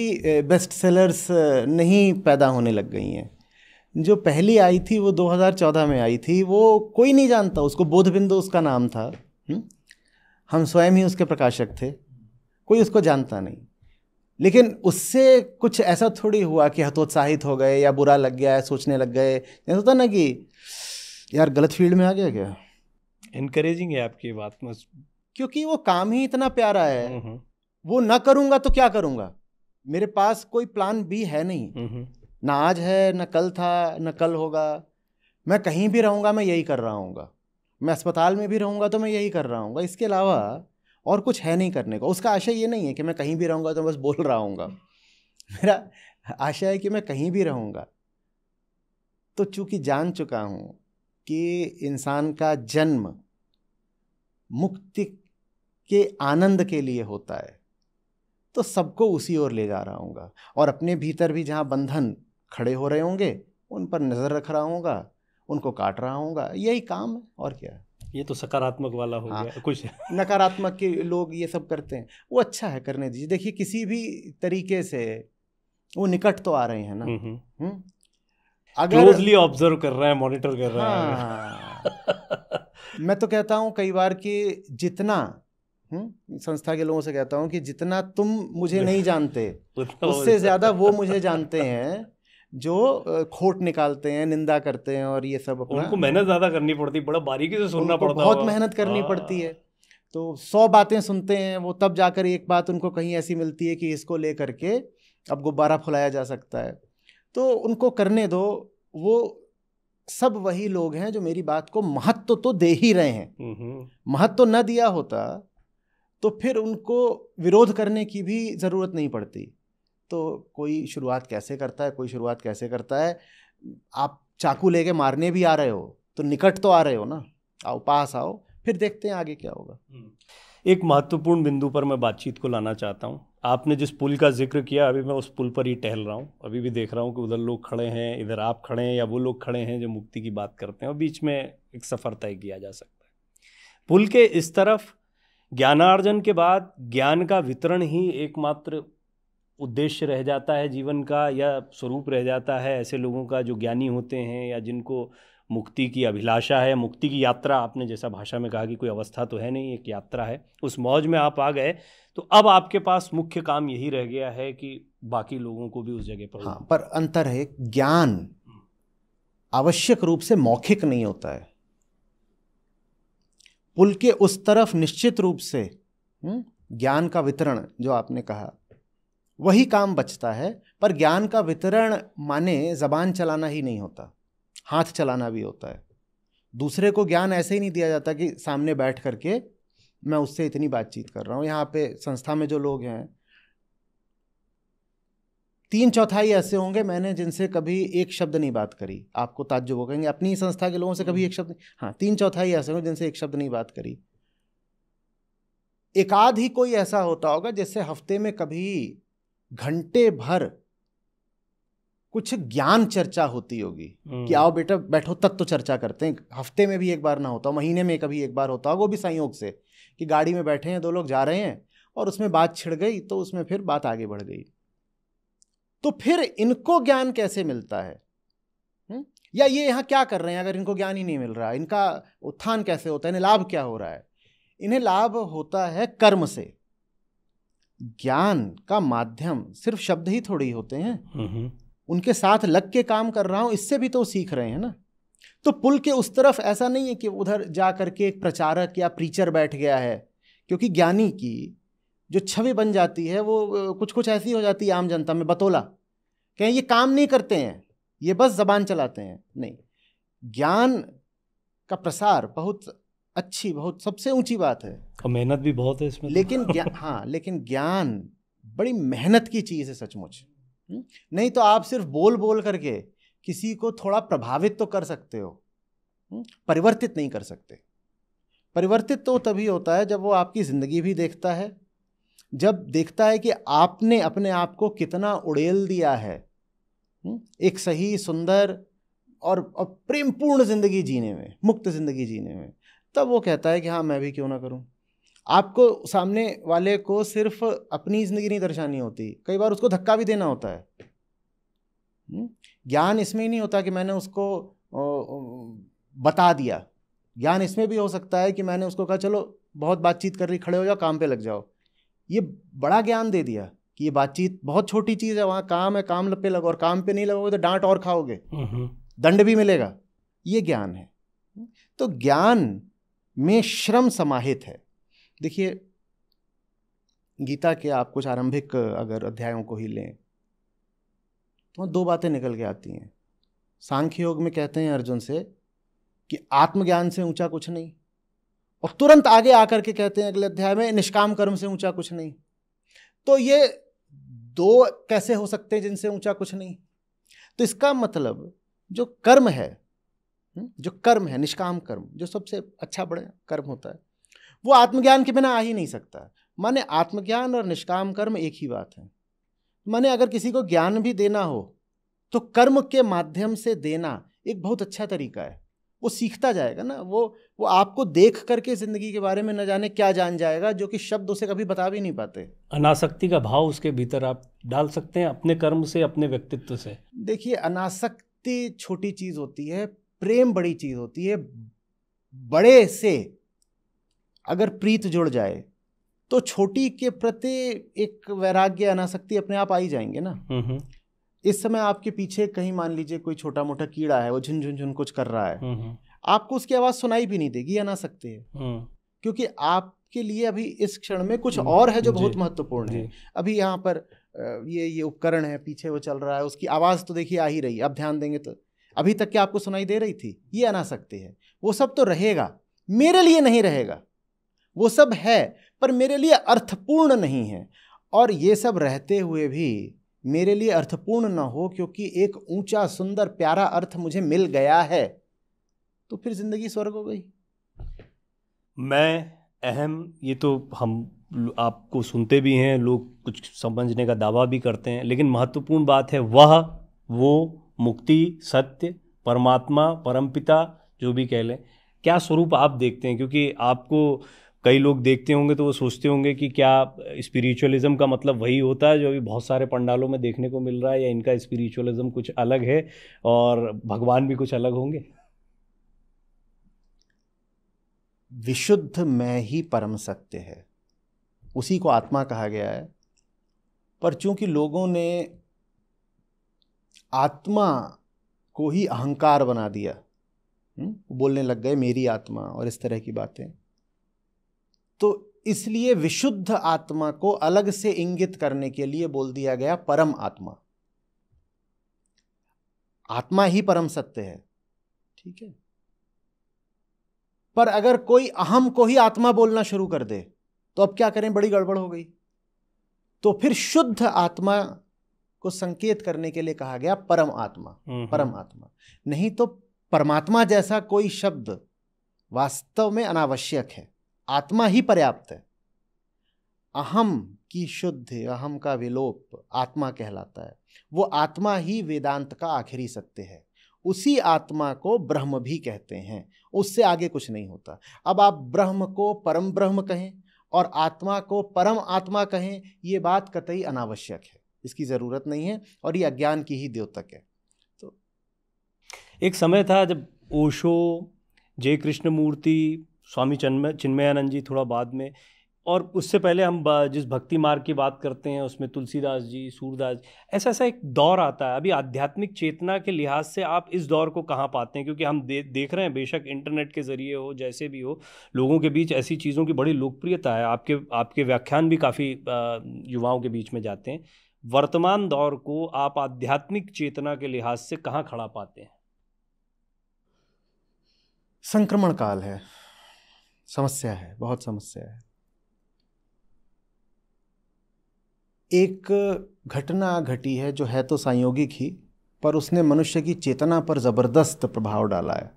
बेस्ट सेलर्स नहीं पैदा होने लग गई हैं जो पहली आई थी वो 2014 में आई थी वो कोई नहीं जानता उसको बोध उसका नाम था हम्म? हम स्वयं ही उसके प्रकाशक थे कोई उसको जानता नहीं लेकिन उससे कुछ ऐसा थोड़ी हुआ कि हतोत्साहित हाँ, हो गए या बुरा लग गया सोचने लग गए ऐसा तो होता ना कि यार गलत फील्ड में आ गया क्या इनक्रेजिंग है आपकी बात क्योंकि वो काम ही इतना प्यारा है हम्म, हम्म। वो ना करूँगा तो क्या करूँगा मेरे पास कोई प्लान भी है नहीं हम्म, ना आज है ना कल था ना कल होगा मैं कहीं भी रहूँगा मैं यही कर रहा हूँ मैं अस्पताल में भी रहूँगा तो मैं यही कर रहा हूँ इसके अलावा और कुछ है नहीं करने का उसका आशय ये नहीं है कि मैं कहीं भी रहूँगा तो बस बोल रहा हूँगा मेरा आशा है कि मैं कहीं भी रहूँगा तो चूँकि जान चुका हूँ कि इंसान का जन्म मुक्ति के आनंद के लिए होता है तो सबको उसी ओर ले जा रहा हूँ और अपने भीतर भी जहाँ बंधन खड़े हो रहे होंगे उन पर नज़र रख रहा हूँ उनको काट रहा हूँ यही काम है और क्या है ये तो सकारात्मक वाला हो हाँ, गया कुछ नकारात्मक के लोग ये सब करते हैं वो अच्छा है करने दीजिए देखिए किसी भी तरीके से वो निकट तो आ रहे हैं ना हम्म, हम्म। हम्म। अगर क्लोजली ऑब्जर्व कर रहा है मॉनिटर कर रहा हाँ, है मैं तो कहता हूँ कई बार कि जितना हुँ? संस्था के लोगों से कहता हूँ कि जितना तुम मुझे नहीं जानते उससे ज़्यादा वो मुझे जानते हैं जो खोट निकालते हैं निंदा करते हैं और ये सब अपना उनको मेहनत ज़्यादा करनी पड़ती है बड़ा बारीकी से सुनना पड़ता है बहुत मेहनत करनी हाँ। पड़ती है तो सौ बातें सुनते हैं वो तब जाकर एक बात उनको कहीं ऐसी मिलती है कि इसको ले करके अब गुब्बारा फुलाया जा सकता है तो उनको करने दो वो सब वही लोग हैं जो मेरी बात को महत्व तो दे ही रहे हैं हम्म, हम्म। महत्व न दिया होता तो फिर उनको विरोध करने की भी ज़रूरत नहीं पड़ती तो कोई शुरुआत कैसे करता है कोई शुरुआत कैसे करता है आप चाकू लेके मारने भी आ रहे हो तो निकट तो आ रहे हो ना आओ पास आओ फिर देखते हैं आगे क्या होगा हम्म। एक महत्वपूर्ण बिंदु पर मैं बातचीत को लाना चाहता हूँ आपने जिस पुल का जिक्र किया अभी मैं उस पुल पर ही टहल रहा हूँ अभी भी देख रहा हूँ कि उधर लोग खड़े हैं इधर आप खड़े हैं या वो लोग खड़े हैं जो मुक्ति की बात करते हैं और बीच में एक सफ़र तय किया जा सकता है पुल के इस तरफ ज्ञानार्जन के बाद ज्ञान का वितरण ही एकमात्र उद्देश्य रह जाता है जीवन का या स्वरूप रह जाता है ऐसे लोगों का जो ज्ञानी होते हैं या जिनको मुक्ति की अभिलाषा है मुक्ति की यात्रा आपने जैसा भाषा में कहा कि कोई अवस्था तो है नहीं एक यात्रा है उस मौज में आप आ गए तो अब आपके पास मुख्य काम यही रह गया है कि बाकी लोगों को भी उस जगह पर हाँ पर अंतर है ज्ञान आवश्यक रूप से मौखिक नहीं होता है पुल के उस तरफ निश्चित रूप से हम्म, ज्ञान का वितरण जो आपने कहा वही काम बचता है पर ज्ञान का वितरण माने जबान चलाना ही नहीं होता हाथ चलाना भी होता है दूसरे को ज्ञान ऐसे ही नहीं दिया जाता कि सामने बैठ करके मैं उससे इतनी बातचीत कर रहा हूँ यहाँ पे संस्था में जो लोग हैं तीन चौथाई ऐसे होंगे मैंने जिनसे कभी एक शब्द नहीं बात करी आपको ताज्जुब हो कहेंगे अपनी संस्था के लोगों से कभी हम्म। एक शब्द हाँ तीन चौथाई ऐसे होंगे जिनसे एक शब्द नहीं बात करी एकाध ही कोई ऐसा होता होगा जिससे हफ्ते में कभी घंटे भर कुछ ज्ञान चर्चा होती होगी हम्म। कि आओ बेटा बैठो तक तो चर्चा करते हैं हफ्ते में भी एक बार ना होता महीने में कभी एक बार होता वो भी संयोग से कि गाड़ी में बैठे हैं दो लोग जा रहे हैं और उसमें बात छिड़ गई तो उसमें फिर बात आगे बढ़ गई तो फिर इनको ज्ञान कैसे मिलता है हुँ? हम्म? या ये यहाँ क्या कर रहे हैं अगर इनको ज्ञान ही नहीं मिल रहा इनका उत्थान कैसे होता है इन्हें लाभ क्या हो रहा है इन्हें लाभ होता है कर्म से ज्ञान का माध्यम सिर्फ शब्द ही थोड़े होते हैं उनके साथ लग के काम कर रहा हूं इससे भी तो सीख रहे हैं ना तो पुल के उस तरफ ऐसा नहीं है कि उधर जा करके एक प्रचारक या प्रीचर बैठ गया है क्योंकि ज्ञानी की जो छवि बन जाती है वो कुछ कुछ ऐसी हो जाती है आम जनता में बतौला कहें ये काम नहीं करते हैं ये बस जबान चलाते हैं नहीं ज्ञान का प्रसार बहुत अच्छी बहुत सबसे ऊंची बात है और मेहनत भी बहुत है इसमें तो। लेकिन हाँ लेकिन ज्ञान बड़ी मेहनत की चीज़ है सचमुच नहीं तो आप सिर्फ बोल बोल करके किसी को थोड़ा प्रभावित तो कर सकते हो परिवर्तित नहीं कर सकते परिवर्तित तो तभी होता है जब वो आपकी ज़िंदगी भी देखता है जब देखता है कि आपने अपने आप को कितना उड़ेल दिया है एक सही सुंदर और, और प्रेमपूर्ण ज़िंदगी जीने में मुक्त ज़िंदगी जीने में तब वो कहता है कि हाँ मैं भी क्यों ना करूँ आपको सामने वाले को सिर्फ अपनी ज़िंदगी नहीं दर्शानी होती कई बार उसको धक्का भी देना होता है हम्म, ज्ञान इसमें ही नहीं होता कि मैंने उसको बता दिया ज्ञान इसमें भी हो सकता है कि मैंने उसको कहा चलो बहुत बातचीत कर रही खड़े हो जाओ काम पे लग जाओ ये बड़ा ज्ञान दे दिया कि ये बातचीत बहुत छोटी चीज़ है वहाँ काम है काम पे लगो और काम पे नहीं लगोगे तो डांट और खाओगे हम्म, हम्म। दंड भी मिलेगा ये ज्ञान है तो ज्ञान में श्रम समाहित है देखिए गीता के आप कुछ आरंभिक अगर अध्यायों को ही लें तो दो बातें निकल के आती हैं सांख्य योग में कहते हैं अर्जुन से कि आत्मज्ञान से ऊंचा कुछ नहीं और तुरंत आगे आकर के कहते हैं अगले अध्याय में निष्काम कर्म से ऊंचा कुछ नहीं तो ये दो कैसे हो सकते हैं जिनसे ऊंचा कुछ नहीं तो इसका मतलब जो कर्म है हम्म? जो कर्म है निष्काम कर्म जो सबसे अच्छा बड़े कर्म होता है वो आत्मज्ञान के बिना आ ही नहीं सकता माने आत्मज्ञान और निष्काम कर्म एक ही बात है माने अगर किसी को ज्ञान भी देना हो तो कर्म के माध्यम से देना एक बहुत अच्छा तरीका है वो सीखता जाएगा ना वो वो आपको देख करके ज़िंदगी के बारे में न जाने क्या जान जाएगा जो कि शब्द उसे कभी बता भी नहीं पाते अनासक्ति का भाव उसके भीतर आप डाल सकते हैं अपने कर्म से अपने व्यक्तित्व से देखिए अनासक्ति छोटी चीज़ होती है प्रेम बड़ी चीज़ होती है बड़े से अगर प्रीत जुड़ जाए तो छोटी के प्रति एक वैराग्य अनासक्ति अपने आप आ ही जाएंगे ना हम्म, हम्म। इस समय आपके पीछे कहीं मान लीजिए कोई छोटा मोटा कीड़ा है वो झुनझुन कुछ कर रहा है हम्म, आपको उसकी आवाज़ सुनाई भी नहीं देगी अनाशक्ति है क्योंकि आपके लिए अभी इस क्षण में कुछ और है जो बहुत महत्वपूर्ण है अभी यहाँ पर ये ये उपकरण है पीछे वो चल रहा है उसकी आवाज़ तो देखिए आ ही रही है आप ध्यान देंगे तो अभी तक क्या आपको सुनाई दे रही थी ये अनासक्ति है वो सब तो रहेगा मेरे लिए नहीं रहेगा वो सब है पर मेरे लिए अर्थपूर्ण नहीं है और ये सब रहते हुए भी मेरे लिए अर्थपूर्ण ना हो क्योंकि एक ऊंचा सुंदर प्यारा अर्थ मुझे मिल गया है तो फिर ज़िंदगी स्वर्ग हो गई मैं अहम ये तो हम आपको सुनते भी हैं लोग कुछ समझने का दावा भी करते हैं लेकिन महत्वपूर्ण बात है वह वो मुक्ति सत्य परमात्मा परमपिता जो भी कह लें क्या स्वरूप आप देखते हैं क्योंकि आपको कई लोग देखते होंगे तो वो सोचते होंगे कि क्या स्पिरिचुअलिज्म का मतलब वही होता है जो अभी बहुत सारे पंडालों में देखने को मिल रहा है या इनका स्पिरिचुअलिज्म कुछ अलग है और भगवान भी कुछ अलग होंगे विशुद्ध मैं ही परम सत्य है उसी को आत्मा कहा गया है पर चूंकि लोगों ने आत्मा को ही अहंकार बना दिया हम्म, बोलने लग गए मेरी आत्मा और इस तरह की बातें तो इसलिए विशुद्ध आत्मा को अलग से इंगित करने के लिए बोल दिया गया परम आत्मा आत्मा ही परम सत्य है ठीक है पर अगर कोई अहम को ही आत्मा बोलना शुरू कर दे तो अब क्या करें बड़ी गड़बड़ हो गई तो फिर शुद्ध आत्मा को संकेत करने के लिए कहा गया परम आत्मा हम्म, हम्म। परम आत्मा नहीं तो परमात्मा जैसा कोई शब्द वास्तव में अनावश्यक है आत्मा ही पर्याप्त है अहम की शुद्ध अहम का विलोप आत्मा कहलाता है वो आत्मा ही वेदांत का आखिरी सत्य है उसी आत्मा को ब्रह्म भी कहते हैं उससे आगे कुछ नहीं होता अब आप ब्रह्म को परम ब्रह्म कहें और आत्मा को परम आत्मा कहें ये बात कतई अनावश्यक है इसकी ज़रूरत नहीं है और ये अज्ञान की ही द्योतक है तो एक समय था जब ओशो जय कृष्णमूर्ति स्वामी चन्मय चिन्मयानंद जी थोड़ा बाद में और उससे पहले हम जिस भक्ति मार्ग की बात करते हैं उसमें तुलसीदास जी सूरदास जी ऐसा ऐसा एक दौर आता है अभी आध्यात्मिक चेतना के लिहाज से आप इस दौर को कहाँ पाते हैं क्योंकि हम दे, देख रहे हैं बेशक इंटरनेट के ज़रिए हो जैसे भी हो लोगों के बीच ऐसी चीज़ों की बड़ी लोकप्रियता है आपके आपके व्याख्यान भी काफ़ी युवाओं के बीच में जाते हैं वर्तमान दौर को आप आध्यात्मिक चेतना के लिहाज से कहाँ खड़ा पाते हैं संक्रमण काल है समस्या है बहुत समस्या है एक घटना घटी है जो है तो संयोगिक ही पर उसने मनुष्य की चेतना पर ज़बरदस्त प्रभाव डाला है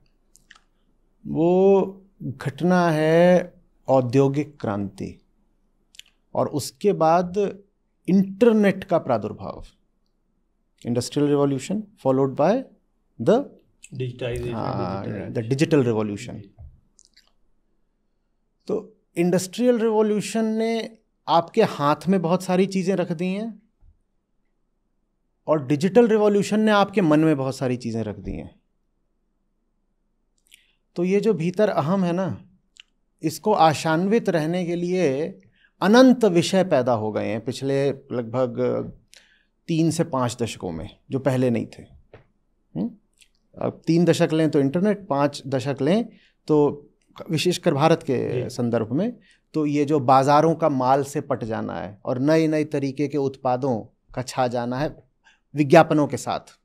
वो घटना है औद्योगिक क्रांति और उसके बाद इंटरनेट का प्रादुर्भाव industrial revolution followed by the digitization the digital revolution तो इंडस्ट्रियल रिवॉल्यूशन ने आपके हाथ में बहुत सारी चीज़ें रख दी हैं और डिजिटल रिवॉल्यूशन ने आपके मन में बहुत सारी चीज़ें रख दी हैं तो ये जो भीतर अहम है ना इसको आशान्वित रहने के लिए अनंत विषय पैदा हो गए हैं पिछले लगभग तीन से पाँच दशकों में जो पहले नहीं थे हम्म? अब तीन दशक लें तो इंटरनेट पाँच दशक लें तो विशेषकर भारत के संदर्भ में तो ये जो बाज़ारों का माल से पट जाना है और नए नए तरीके के उत्पादों का छा जाना है विज्ञापनों के साथ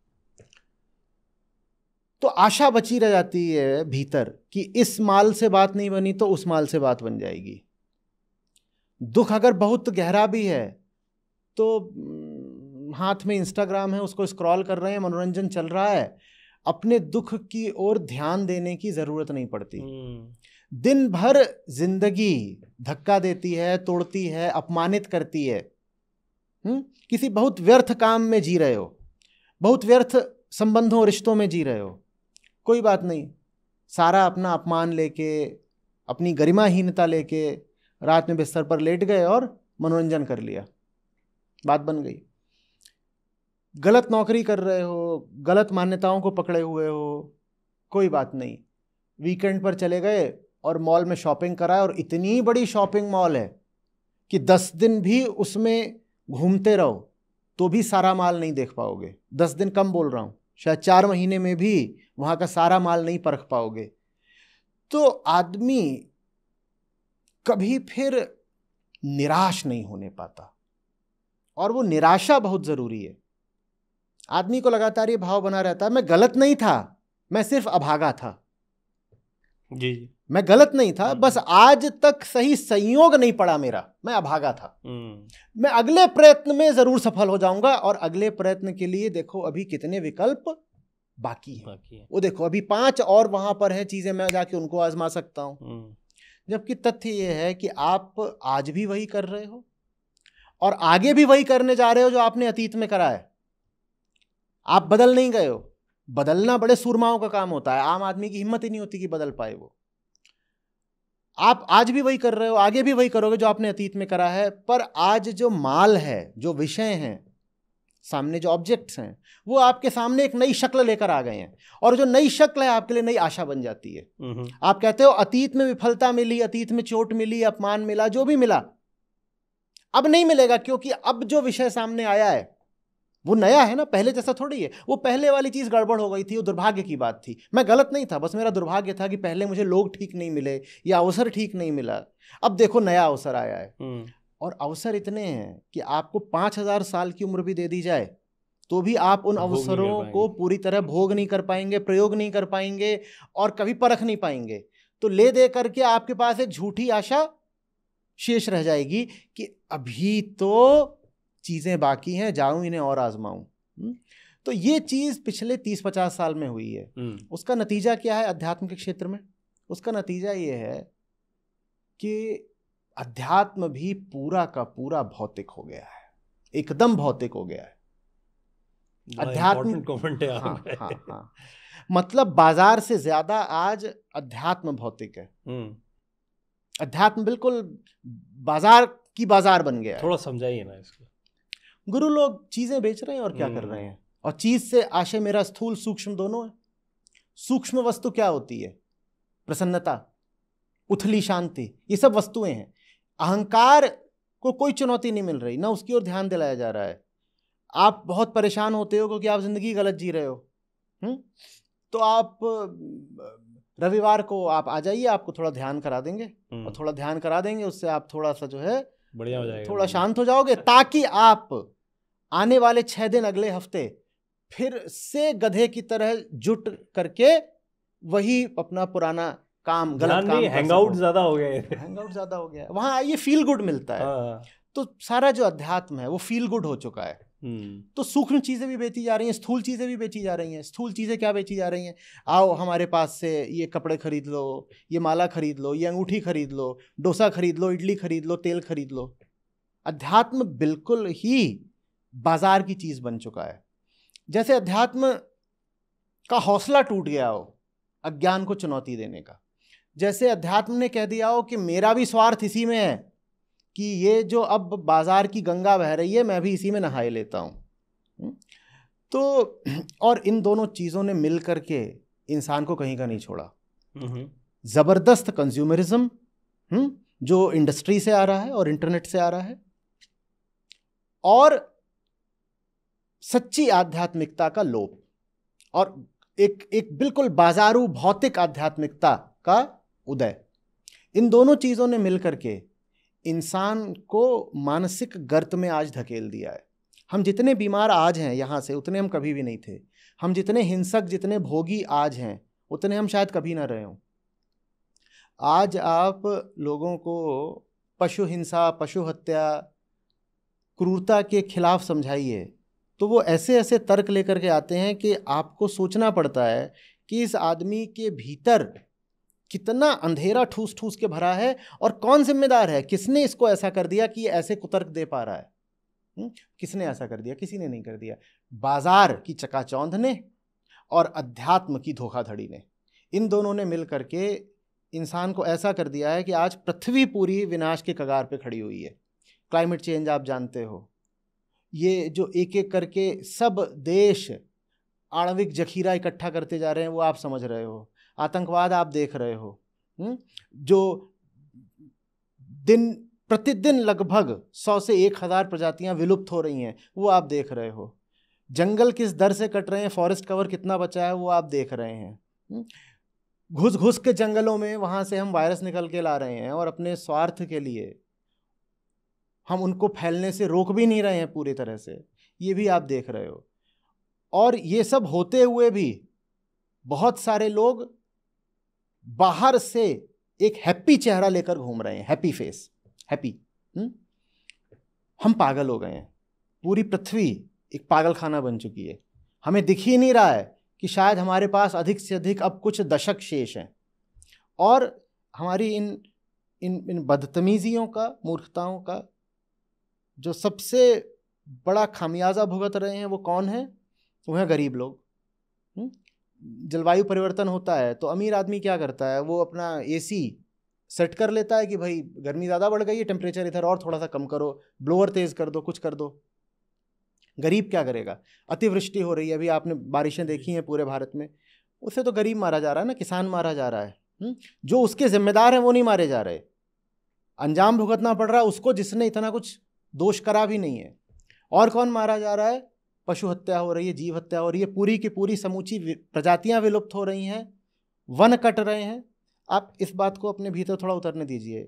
तो आशा बची रह जाती है भीतर कि इस माल से बात नहीं बनी तो उस माल से बात बन जाएगी दुख अगर बहुत गहरा भी है तो हम्म, हाथ में इंस्टाग्राम है उसको स्क्रॉल कर रहे हैं मनोरंजन चल रहा है अपने दुख की ओर ध्यान देने की ज़रूरत नहीं पड़ती हम्म। दिन भर जिंदगी धक्का देती है तोड़ती है अपमानित करती है हुँ? हम्म? किसी बहुत व्यर्थ काम में जी रहे हो बहुत व्यर्थ संबंधों रिश्तों में जी रहे हो कोई बात नहीं सारा अपना अपमान लेके अपनी गरिमाहीनता लेके रात में बिस्तर पर लेट गए और मनोरंजन कर लिया बात बन गई गलत नौकरी कर रहे हो गलत मान्यताओं को पकड़े हुए हो कोई बात नहीं वीकेंड पर चले गए और मॉल में शॉपिंग कराए और इतनी बड़ी शॉपिंग मॉल है कि दस दिन भी उसमें घूमते रहो तो भी सारा माल नहीं देख पाओगे दस दिन कम बोल रहा हूँ शायद चार महीने में भी वहाँ का सारा माल नहीं परख पाओगे तो आदमी कभी फिर निराश नहीं होने पाता और वो निराशा बहुत ज़रूरी है आदमी को लगातार ये भाव बना रहता है मैं गलत नहीं था मैं सिर्फ अभागा था जी मैं गलत नहीं था हम्म। बस आज तक सही संयोग नहीं पड़ा मेरा मैं अभागा था हम्म। मैं अगले प्रयत्न में जरूर सफल हो जाऊंगा और अगले प्रयत्न के लिए देखो अभी कितने विकल्प बाकी है। वो देखो अभी पांच और वहां पर है चीजें मैं जाके उनको आजमा सकता हूं हम्म। जबकि तथ्य ये है कि आप आज भी वही कर रहे हो और आगे भी वही करने जा रहे हो जो आपने अतीत में करा है आप बदल नहीं गए हो बदलना बड़े सुरमाओं का काम होता है आम आदमी की हिम्मत ही नहीं होती कि बदल पाए वो आप आज भी वही कर रहे हो आगे भी वही करोगे जो आपने अतीत में करा है पर आज जो माल है जो विषय हैं सामने जो ऑब्जेक्ट्स हैं वो आपके सामने एक नई शक्ल लेकर आ गए हैं और जो नई शक्ल है आपके लिए नई आशा बन जाती है आप कहते हो अतीत में विफलता मिली अतीत में चोट मिली अपमान मिला जो भी मिला अब नहीं मिलेगा क्योंकि अब जो विषय सामने आया है वो नया है ना पहले जैसा थोड़ी है वो पहले वाली चीज़ गड़बड़ हो गई थी वो दुर्भाग्य की बात थी मैं गलत नहीं था बस मेरा दुर्भाग्य था कि पहले मुझे लोग ठीक नहीं मिले या अवसर ठीक नहीं मिला अब देखो नया अवसर आया है हम्म। और अवसर इतने हैं कि आपको पाँच हज़ार साल की उम्र भी दे दी जाए तो भी आप उन अवसरों को पूरी तरह भोग नहीं कर पाएंगे प्रयोग नहीं कर पाएंगे और कभी परख नहीं पाएंगे तो ले दे करके आपके पास एक झूठी आशा शेष रह जाएगी कि अभी तो चीज़ें बाकी हैं जाऊं इन्हें और आजमाऊं हम्म, तो ये चीज़ पिछले तीस पचास साल में हुई है हम्म। उसका नतीजा क्या है अध्यात्म के क्षेत्र में उसका नतीजा ये है कि अध्यात्म भी पूरा का पूरा भौतिक हो गया है एकदम भौतिक हो गया है अध्यात्म कमेंट है हाँ, हाँ, हाँ. मतलब बाजार से ज्यादा आज अध्यात्म भौतिक है हम्म। अध्यात्म बिल्कुल बाजार की बाजार बन गया थोड़ा समझाइए ना इसको गुरु लोग चीजें बेच रहे हैं और क्या कर हम्म। रहे हैं और चीज से आशय मेरा स्थूल सूक्ष्म दोनों है सूक्ष्म वस्तु क्या होती है प्रसन्नता उथली शांति ये सब वस्तुएं हैं अहंकार को कोई चुनौती नहीं मिल रही ना उसकी ओर ध्यान दिलाया जा रहा है आप बहुत परेशान होते हो क्योंकि आप ज़िंदगी गलत जी रहे हो हुँ? हम्म? तो आप रविवार को आप आ जाइए आपको थोड़ा ध्यान करा देंगे और हम्म। थोड़ा ध्यान करा देंगे उससे आप थोड़ा सा जो है बढ़िया हो जाएगा थोड़ा शांत हो जाओगे ताकि आप आने वाले छह दिन अगले हफ्ते फिर से गधे की तरह जुट करके वही अपना पुराना काम गलत काम हैंगआउट ज्यादा हो गया हैंगआउट ज्यादा हो गया वहाँ ये फील गुड मिलता है हाँ। तो सारा जो अध्यात्म है वो फील गुड हो चुका है हम्म। तो सूक्ष्म चीज़ें भी बेची जा रही हैं स्थूल चीज़ें भी बेची जा रही हैं स्थूल चीज़ें क्या बेची जा रही हैं आओ हमारे पास से ये कपड़े खरीद लो ये माला खरीद लो ये अंगूठी खरीद लो डोसा खरीद लो इडली खरीद लो तेल खरीद लो अध्यात्म बिल्कुल ही बाजार की चीज़ बन चुका है जैसे अध्यात्म का हौसला टूट गया हो अज्ञान को चुनौती देने का जैसे अध्यात्म ने कह दिया हो कि मेरा भी स्वार्थ इसी में है कि ये जो अब बाज़ार की गंगा बह रही है मैं भी इसी में नहाए लेता हूँ हम्म? तो और इन दोनों चीज़ों ने मिल करके इंसान को कहीं का नहीं छोड़ा ज़बरदस्त कंज्यूमरिज्म जो इंडस्ट्री से आ रहा है और इंटरनेट से आ रहा है और सच्ची आध्यात्मिकता का लोप और एक एक बिल्कुल बाजारू भौतिक आध्यात्मिकता का उदय इन दोनों चीज़ों ने मिल करके इंसान को मानसिक गर्त में आज धकेल दिया है हम जितने बीमार आज हैं यहाँ से उतने हम कभी भी नहीं थे हम जितने हिंसक जितने भोगी आज हैं उतने हम शायद कभी ना रहे हों आज आप लोगों को पशु हिंसा पशु हत्या क्रूरता के खिलाफ समझाइए तो वो ऐसे ऐसे तर्क लेकर के आते हैं कि आपको सोचना पड़ता है कि इस आदमी के भीतर कितना अंधेरा ठूस ठूस के भरा है और कौन जिम्मेदार है किसने इसको ऐसा कर दिया कि ऐसे कुतर्क दे पा रहा है किसने ऐसा कर दिया किसी ने नहीं कर दिया बाजार की चकाचौंध ने और अध्यात्म की धोखाधड़ी ने इन दोनों ने मिल करके इंसान को ऐसा कर दिया है कि आज पृथ्वी पूरी विनाश के कगार पर खड़ी हुई है क्लाइमेट चेंज आप जानते हो ये जो एक एक करके सब देश आणविक जखीरा इकट्ठा करते जा रहे हैं वो आप समझ रहे हो आतंकवाद आप देख रहे हो हम्म, जो दिन प्रतिदिन लगभग सौ से एक हज़ार प्रजातियाँ विलुप्त हो रही हैं वो आप देख रहे हो जंगल किस दर से कट रहे हैं फॉरेस्ट कवर कितना बचा है वो आप देख रहे हैं हम्म। घुस घुस के जंगलों में वहाँ से हम वायरस निकल के ला रहे हैं और अपने स्वार्थ के लिए हम उनको फैलने से रोक भी नहीं रहे हैं पूरी तरह से ये भी आप देख रहे हो और ये सब होते हुए भी बहुत सारे लोग बाहर से एक हैप्पी चेहरा लेकर घूम रहे हैं हैप्पी फेस हैप्पी हम पागल हो गए हैं पूरी पृथ्वी एक पागल खाना बन चुकी है हमें दिख ही नहीं रहा है कि शायद हमारे पास अधिक से अधिक अब कुछ दशक शेष हैं और हमारी इन इन इन बदतमीज़ियों का मूर्खताओं का जो सबसे बड़ा खामियाजा भुगत रहे हैं वो कौन है वो हैं गरीब लोग हम्म? जलवायु परिवर्तन होता है तो अमीर आदमी क्या करता है वो अपना ए सेट कर लेता है कि भाई गर्मी ज़्यादा बढ़ गई है टेम्परेचर इधर और थोड़ा सा कम करो ब्लोअर तेज़ कर दो कुछ कर दो गरीब क्या करेगा अतिवृष्टि हो रही है अभी आपने बारिशें देखी हैं पूरे भारत में उसे तो गरीब मारा जा रहा है ना किसान मारा जा रहा है हम्म? जो उसके जिम्मेदार हैं वो नहीं मारे जा रहे अंजाम भुगतना पड़ रहा है उसको जिसने इतना कुछ दोष करा भी नहीं है और कौन मारा जा रहा है पशु हत्या हो रही है जीव हत्या हो रही है पूरी की पूरी समूची प्रजातियां विलुप्त हो रही हैं वन कट रहे हैं आप इस बात को अपने भीतर थोड़ा उतरने दीजिए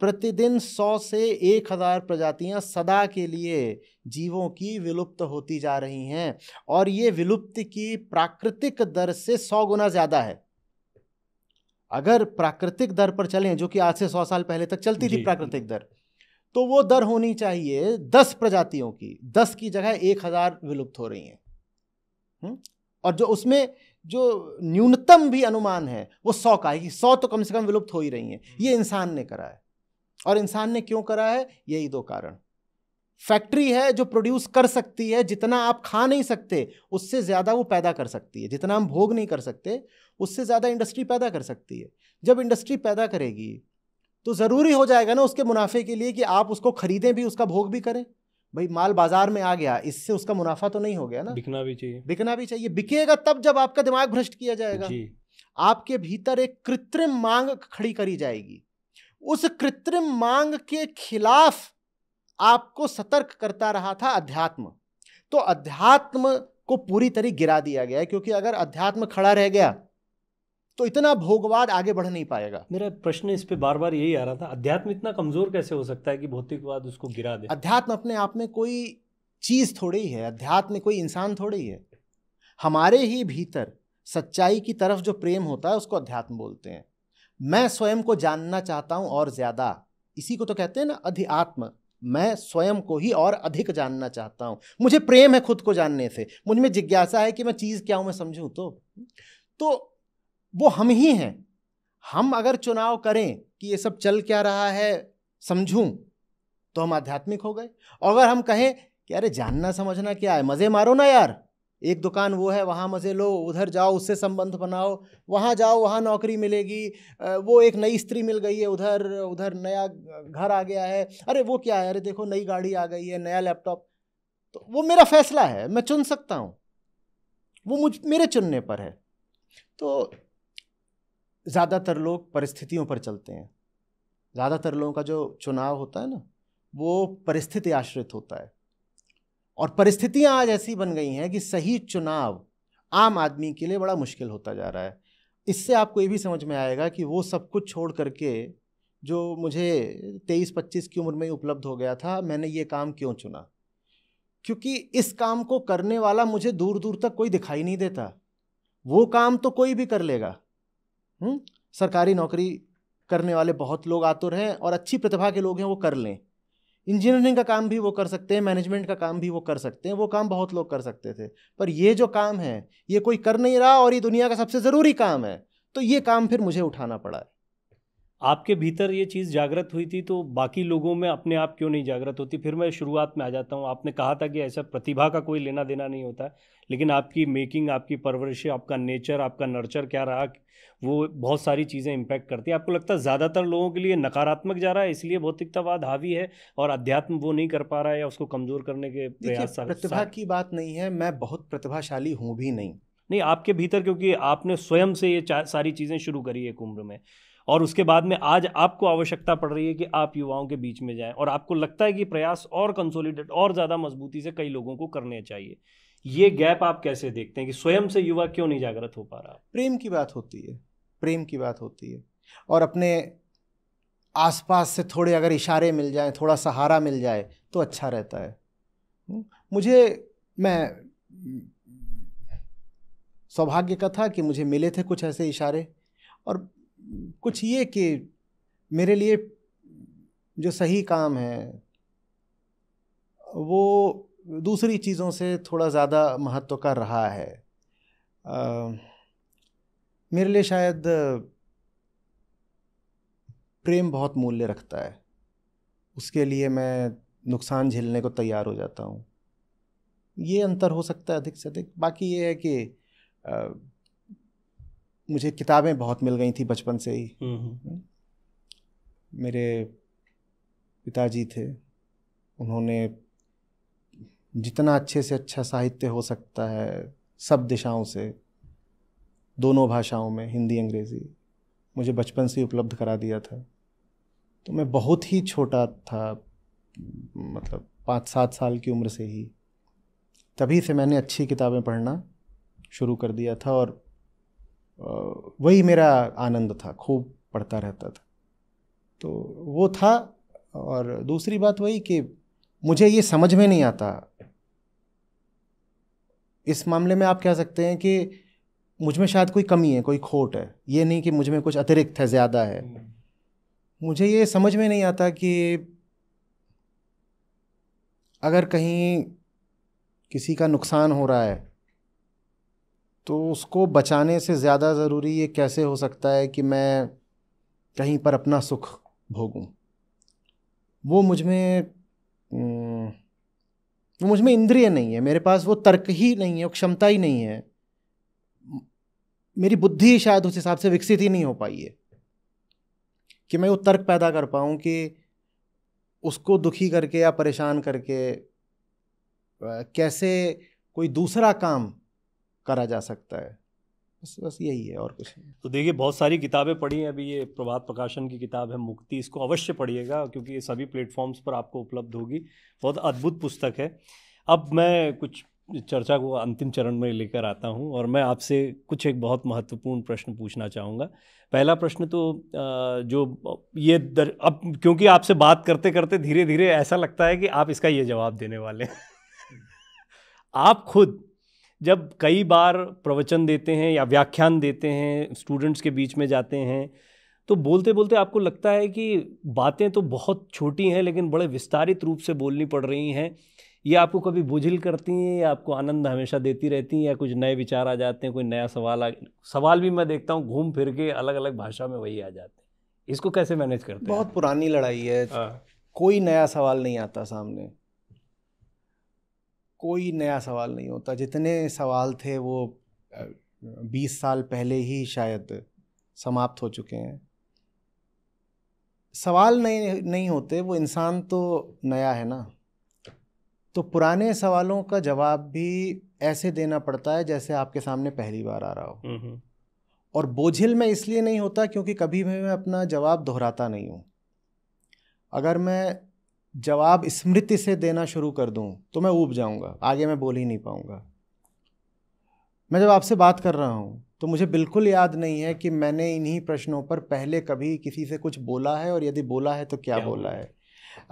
प्रतिदिन सौ से एक हज़ार प्रजातियां सदा के लिए जीवों की विलुप्त होती जा रही हैं और ये विलुप्त की प्राकृतिक दर से सौ गुना ज़्यादा है अगर प्राकृतिक दर पर चलें जो कि आज से सौ साल पहले तक चलती थी प्राकृतिक दर तो वो दर होनी चाहिए दस प्रजातियों की दस की जगह एक हज़ार विलुप्त हो रही हैं और जो उसमें जो न्यूनतम भी अनुमान है वो सौ का है कि सौ तो कम से कम विलुप्त हो ही रही हैं ये इंसान ने करा है और इंसान ने क्यों करा है यही दो कारण फैक्ट्री है जो प्रोड्यूस कर सकती है जितना आप खा नहीं सकते उससे ज़्यादा वो पैदा कर सकती है जितना हम भोग नहीं कर सकते उससे ज़्यादा इंडस्ट्री पैदा कर सकती है जब इंडस्ट्री पैदा करेगी तो ज़रूरी हो जाएगा ना उसके मुनाफे के लिए कि आप उसको खरीदें भी उसका भोग भी करें भाई माल बाजार में आ गया इससे उसका मुनाफा तो नहीं हो गया ना बिकना भी चाहिए बिकना भी चाहिए बिकेगा तब जब आपका दिमाग भ्रष्ट किया जाएगा जी। आपके भीतर एक कृत्रिम मांग खड़ी करी जाएगी उस कृत्रिम मांग के खिलाफ आपको सतर्क करता रहा था अध्यात्म तो अध्यात्म को पूरी तरह गिरा दिया गया क्योंकि अगर अध्यात्म खड़ा रह गया तो इतना भोगवाद आगे बढ़ नहीं पाएगा मेरा प्रश्न इस पे बार बार यही आ रहा था अध्यात्म इतना कमजोर कैसे हो सकता है कि भौतिकवाद उसको गिरा दे अध्यात्म अपने आप में कोई चीज़ थोड़ी है अध्यात्म कोई इंसान थोड़ी है हमारे ही भीतर सच्चाई की तरफ जो प्रेम होता है उसको अध्यात्म बोलते हैं मैं स्वयं को जानना चाहता हूँ और ज़्यादा इसी को तो कहते हैं ना अधिआत्म मैं स्वयं को ही और अधिक जानना चाहता हूं मुझे प्रेम है खुद को जानने से मुझमें जिज्ञासा है कि मैं चीज़ क्या हूं मैं समझू तो तो वो हम ही हैं हम अगर चुनाव करें कि ये सब चल क्या रहा है समझूं तो हम आध्यात्मिक हो गए और अगर हम कहें कि अरे जानना समझना क्या है मज़े मारो ना यार एक दुकान वो है वहाँ मज़े लो उधर जाओ उससे संबंध बनाओ वहाँ जाओ वहाँ नौकरी मिलेगी वो एक नई स्त्री मिल गई है उधर उधर नया घर आ गया है अरे वो क्या है अरे देखो नई गाड़ी आ गई है नया लैपटॉप तो वो मेरा फैसला है मैं चुन सकता हूँ वो मुझ मेरे चुनने पर है तो ज़्यादातर लोग परिस्थितियों पर चलते हैं ज़्यादातर लोगों का जो चुनाव होता है ना वो परिस्थिति आश्रित होता है और परिस्थितियाँ आज ऐसी बन गई हैं कि सही चुनाव आम आदमी के लिए बड़ा मुश्किल होता जा रहा है इससे आपको ये भी समझ में आएगा कि वो सब कुछ छोड़ करके जो मुझे तेईस पच्चीस की उम्र में ही उपलब्ध हो गया था मैंने ये काम क्यों चुना क्योंकि इस काम को करने वाला मुझे दूर दूर तक कोई दिखाई नहीं देता वो काम तो कोई भी कर लेगा हुँ? हम्म? सरकारी नौकरी करने वाले बहुत लोग आतुर हैं और अच्छी प्रतिभा के लोग हैं वो कर लें इंजीनियरिंग का काम भी वो कर सकते हैं मैनेजमेंट का काम भी वो कर सकते हैं वो काम बहुत लोग कर सकते थे पर ये जो काम है ये कोई कर नहीं रहा और ये दुनिया का सबसे ज़रूरी काम है तो ये काम फिर मुझे उठाना पड़ा है आपके भीतर ये चीज़ जागृत हुई थी तो बाकी लोगों में अपने आप क्यों नहीं जागृत होती फिर मैं शुरुआत में आ जाता हूँ आपने कहा था कि ऐसा प्रतिभा का कोई लेना देना नहीं होता लेकिन आपकी मेकिंग आपकी परवरिश आपका नेचर आपका नर्चर क्या रहा वो बहुत सारी चीज़ें इम्पैक्ट करती है आपको लगता है ज़्यादातर लोगों के लिए नकारात्मक जा रहा है इसलिए भौतिकतावाद हावी है और अध्यात्म वो नहीं कर पा रहा है या उसको कमज़ोर करने के प्रयास प्रतिभा की बात नहीं है मैं बहुत प्रतिभाशाली हूँ भी नहीं नहीं आपके भीतर क्योंकि आपने स्वयं से ये सारी चीज़ें शुरू करी है एक उम्र में और उसके बाद में आज आपको आवश्यकता पड़ रही है कि आप युवाओं के बीच में जाएं और आपको लगता है कि प्रयास और कंसोलिडेट और ज़्यादा मजबूती से कई लोगों को करने चाहिए ये गैप आप कैसे देखते हैं कि स्वयं से युवा क्यों नहीं जागृत हो पा रहा प्रेम की बात होती है प्रेम की बात होती है और अपने आसपास से थोड़े अगर इशारे मिल जाएं थोड़ा सहारा मिल जाए तो अच्छा रहता है हम्म, मुझे मैं सौभाग्य का था कि मुझे मिले थे कुछ ऐसे इशारे और कुछ ये कि मेरे लिए जो सही काम है वो दूसरी चीज़ों से थोड़ा ज़्यादा महत्व का रहा है आ, मेरे लिए शायद प्रेम बहुत मूल्य रखता है उसके लिए मैं नुकसान झेलने को तैयार हो जाता हूँ ये अंतर हो सकता है अधिक से अधिक बाकी ये है कि आ, मुझे किताबें बहुत मिल गई थी बचपन से ही हम्म, हम्म। मेरे पिताजी थे उन्होंने जितना अच्छे से अच्छा साहित्य हो सकता है सब दिशाओं से दोनों भाषाओं में हिंदी अंग्रेज़ी मुझे बचपन से ही उपलब्ध करा दिया था तो मैं बहुत ही छोटा था मतलब पाँच सात साल की उम्र से ही तभी से मैंने अच्छी किताबें पढ़ना शुरू कर दिया था और वही मेरा आनंद था खूब पढ़ता रहता था तो वो था और दूसरी बात वही कि मुझे ये समझ में नहीं आता इस मामले में आप कह सकते हैं कि मुझ में शायद कोई कमी है कोई खोट है ये नहीं कि मुझ में कुछ अतिरिक्त है ज़्यादा है हम्म। मुझे ये समझ में नहीं आता कि अगर कहीं किसी का नुकसान हो रहा है तो उसको बचाने से ज़्यादा ज़रूरी ये कैसे हो सकता है कि मैं कहीं पर अपना सुख भोगूं वो मुझ में हम्म, वो मुझ में इंद्रिय नहीं है मेरे पास वो तर्क ही नहीं है वो क्षमता ही नहीं है मेरी बुद्धि शायद उस हिसाब से विकसित ही नहीं हो पाई है कि मैं वो तर्क पैदा कर पाऊँ कि उसको दुखी करके या परेशान करके कैसे कोई दूसरा काम करा जा सकता है बस बस यही है और कुछ नहीं तो देखिए बहुत सारी किताबें पढ़ी हैं अभी ये प्रभात प्रकाशन की किताब है मुक्ति इसको अवश्य पढ़िएगा क्योंकि ये सभी प्लेटफॉर्म्स पर आपको उपलब्ध होगी बहुत अद्भुत पुस्तक है अब मैं कुछ चर्चा को अंतिम चरण में लेकर आता हूँ और मैं आपसे कुछ एक बहुत महत्वपूर्ण प्रश्न पूछना चाहूँगा पहला प्रश्न तो जो ये दर, अब क्योंकि आपसे बात करते करते धीरे धीरे ऐसा लगता है कि आप इसका ये जवाब देने वाले हैं आप खुद जब कई बार प्रवचन देते हैं या व्याख्यान देते हैं स्टूडेंट्स के बीच में जाते हैं तो बोलते बोलते आपको लगता है कि बातें तो बहुत छोटी हैं लेकिन बड़े विस्तारित रूप से बोलनी पड़ रही हैं ये आपको कभी बुझिल करती हैं या आपको आनंद हमेशा देती रहती हैं या कुछ नए विचार आ जाते हैं कोई नया सवाल आ सवाल भी मैं देखता हूँ घूम फिर के अलग अलग भाषा में वही आ जाते हैं इसको कैसे मैनेज करते हैं बहुत पुरानी लड़ाई है हाँ। कोई नया सवाल नहीं आता सामने कोई नया सवाल नहीं होता जितने सवाल थे वो बीस साल पहले ही शायद समाप्त हो चुके हैं सवाल नहीं नहीं होते वो इंसान तो नया है ना तो पुराने सवालों का जवाब भी ऐसे देना पड़ता है जैसे आपके सामने पहली बार आ रहा हो हम्म, हम्म। और बोझिल में इसलिए नहीं होता क्योंकि कभी भी मैं अपना जवाब दोहराता नहीं हूँ अगर मैं जवाब स्मृति से देना शुरू कर दूं तो मैं ऊब जाऊंगा आगे मैं बोल ही नहीं पाऊंगा मैं जब आपसे बात कर रहा हूं तो मुझे बिल्कुल याद नहीं है कि मैंने इन्हीं प्रश्नों पर पहले कभी किसी से कुछ बोला है और यदि बोला है तो क्या, क्या बोला है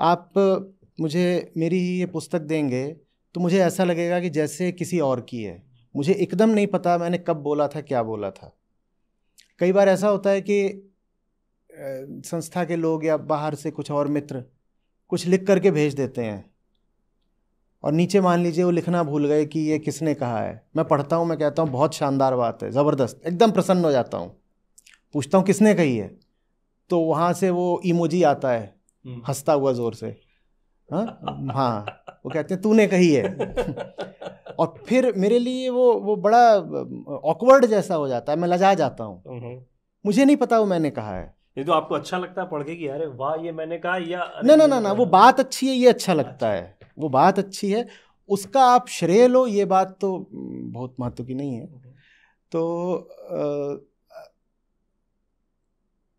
आप मुझे मेरी ही ये पुस्तक देंगे तो मुझे ऐसा लगेगा कि जैसे किसी और की है मुझे एकदम नहीं पता मैंने कब बोला था क्या बोला था कई बार ऐसा होता है कि संस्था के लोग या बाहर से कुछ और मित्र कुछ लिख करके भेज देते हैं और नीचे मान लीजिए वो लिखना भूल गए कि ये किसने कहा है मैं पढ़ता हूँ मैं कहता हूँ बहुत शानदार बात है ज़बरदस्त एकदम प्रसन्न हो जाता हूँ पूछता हूँ किसने कही है तो वहाँ से वो इमोजी आता है हम्म। हंसता हुआ ज़ोर से हाँ हाँ वो कहते हैं तूने कही है और फिर मेरे लिए वो वो बड़ा ऑकवर्ड जैसा हो जाता है मैं लजा जाता हूँ हम्म। मुझे नहीं पता वो मैंने कहा है ये तो आपको अच्छा लगता है पढ़ के कि अरे वाह ये मैंने कहा या ना ना ना ना वो बात अच्छी है ये अच्छा लगता अच्छा। है वो बात अच्छी है उसका आप श्रेय लो ये बात तो हम्म, बहुत महत्व की नहीं है तो आ,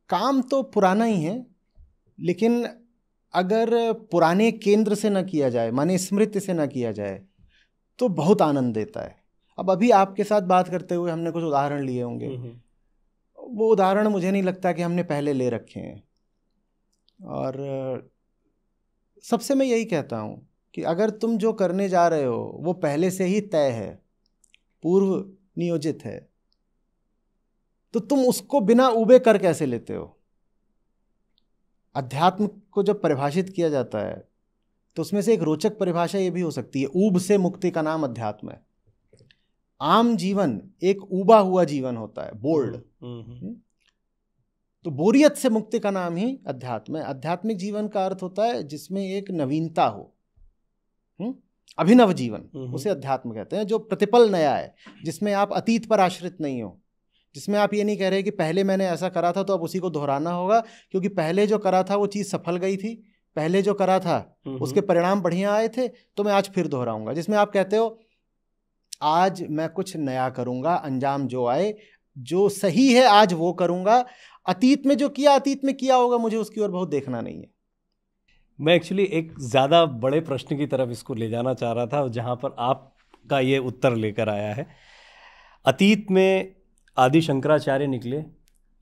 काम तो पुराना ही है लेकिन अगर पुराने केंद्र से ना किया जाए माने स्मृति से ना किया जाए तो बहुत आनंद देता है अब अभी आपके साथ बात करते हुए हमने कुछ उदाहरण लिए होंगे हम्म, हम्म। वो उदाहरण मुझे नहीं लगता कि हमने पहले ले रखे हैं और सबसे मैं यही कहता हूँ कि अगर तुम जो करने जा रहे हो वो पहले से ही तय है पूर्व नियोजित है तो तुम उसको बिना उबे कर कैसे लेते हो अध्यात्म को जब परिभाषित किया जाता है तो उसमें से एक रोचक परिभाषा ये भी हो सकती है ऊब से मुक्ति का नाम अध्यात्म है आम जीवन एक उबा हुआ जीवन होता है बोल्ड हम्म। हम्म। तो बोरियत से मुक्ति का नाम ही अध्यात्म है आध्यात्मिक जीवन का अर्थ होता है जिसमें एक नवीनता हो हम्म। अभिनव जीवन उसे अध्यात्म कहते हैं जो प्रतिपल नया है जिसमें आप अतीत पर आश्रित नहीं हो जिसमें आप ये नहीं कह रहे कि पहले मैंने ऐसा करा था तो अब उसी को दोहराना होगा क्योंकि पहले जो करा था वो चीज़ सफल गई थी पहले जो करा था उसके परिणाम बढ़िया आए थे तो मैं आज फिर दोहराऊंगा जिसमें आप कहते हो आज मैं कुछ नया करूंगा अंजाम जो आए जो सही है आज वो करूँगा अतीत में जो किया अतीत में किया होगा मुझे उसकी ओर बहुत देखना नहीं है मैं एक्चुअली एक ज़्यादा बड़े प्रश्न की तरफ इसको ले जाना चाह रहा था जहाँ पर आपका ये उत्तर लेकर आया है अतीत में आदि शंकराचार्य निकले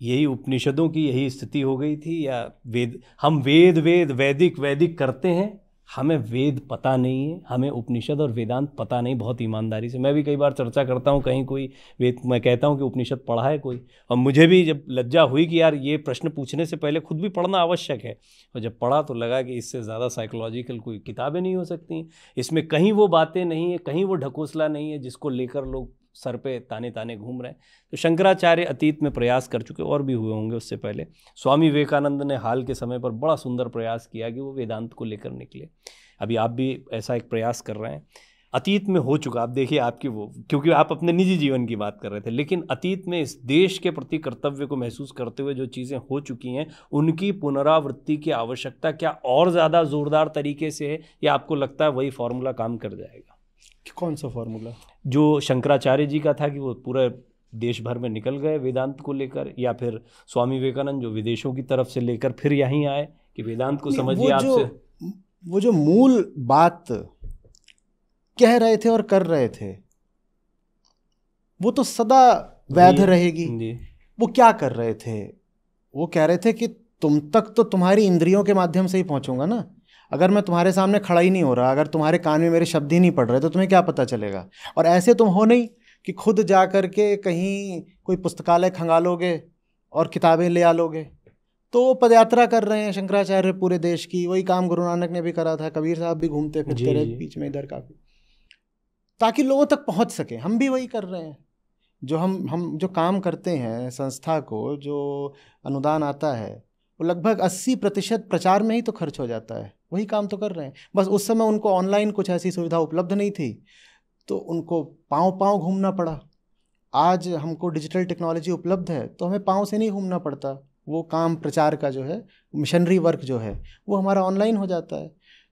यही उपनिषदों की यही स्थिति हो गई थी या वेद हम वेद वेद वैदिक वैदिक करते हैं हमें वेद पता नहीं है हमें उपनिषद और वेदांत पता नहीं बहुत ईमानदारी से मैं भी कई बार चर्चा करता हूँ कहीं कोई वेद मैं कहता हूँ कि उपनिषद पढ़ा है कोई और मुझे भी जब लज्जा हुई कि यार ये प्रश्न पूछने से पहले खुद भी पढ़ना आवश्यक है और जब पढ़ा तो लगा कि इससे ज़्यादा साइकोलॉजिकल कोई किताबें नहीं हो सकती इसमें कहीं वो बातें नहीं है कहीं वो ढकोसला नहीं है जिसको लेकर लोग सर पे ताने ताने घूम रहे हैं तो शंकराचार्य अतीत में प्रयास कर चुके और भी हुए होंगे उससे पहले स्वामी विवेकानंद ने हाल के समय पर बड़ा सुंदर प्रयास किया कि वो वेदांत को लेकर निकले अभी आप भी ऐसा एक प्रयास कर रहे हैं अतीत में हो चुका आप देखिए आपकी वो क्योंकि आप अपने निजी जीवन की बात कर रहे थे लेकिन अतीत में इस देश के प्रति कर्तव्य को महसूस करते हुए जो चीज़ें हो चुकी हैं उनकी पुनरावृत्ति की आवश्यकता क्या और ज़्यादा ज़ोरदार तरीके से है या आपको लगता है वही फार्मूला काम कर जाएगा कौन सा फॉर्मूला जो शंकराचार्य जी का था कि वो पूरे देश भर में निकल गए वेदांत को लेकर या फिर स्वामी विवेकानंद जो विदेशों की तरफ से लेकर फिर यहीं आए कि वेदांत को समझिए आपसे वो जो मूल बात कह रहे थे और कर रहे थे वो तो सदा वैध रहेगी वो क्या कर रहे थे वो कह रहे थे कि तुम तक तो तुम्हारी इंद्रियों के माध्यम से ही पहुंचूंगा ना अगर मैं तुम्हारे सामने खड़ा ही नहीं हो रहा अगर तुम्हारे कान में मेरे शब्द ही नहीं पड़ रहे तो तुम्हें क्या पता चलेगा और ऐसे तुम हो नहीं कि खुद जा कर के कहीं कोई पुस्तकालय खंगालोगे और किताबें ले आ लोगे तो वो पदयात्रा कर रहे हैं शंकराचार्य पूरे देश की वही काम गुरु नानक ने भी करा था कबीर साहब भी घूमते फिरते रहे बीच में इधर काफ़ी ताकि लोगों तक पहुंच सके हम भी वही कर रहे हैं जो हम हम जो काम करते हैं संस्था को जो अनुदान आता है वो लगभग अस्सी प्रतिशत प्रचार में ही तो खर्च हो जाता है वही काम तो कर रहे हैं बस उस समय उनको ऑनलाइन कुछ ऐसी सुविधा उपलब्ध नहीं थी तो उनको पाँव पाँव घूमना पड़ा आज हमको डिजिटल टेक्नोलॉजी उपलब्ध है तो हमें पाँव से नहीं घूमना पड़ता वो काम प्रचार का जो है मिशनरी वर्क जो है वो हमारा ऑनलाइन हो जाता है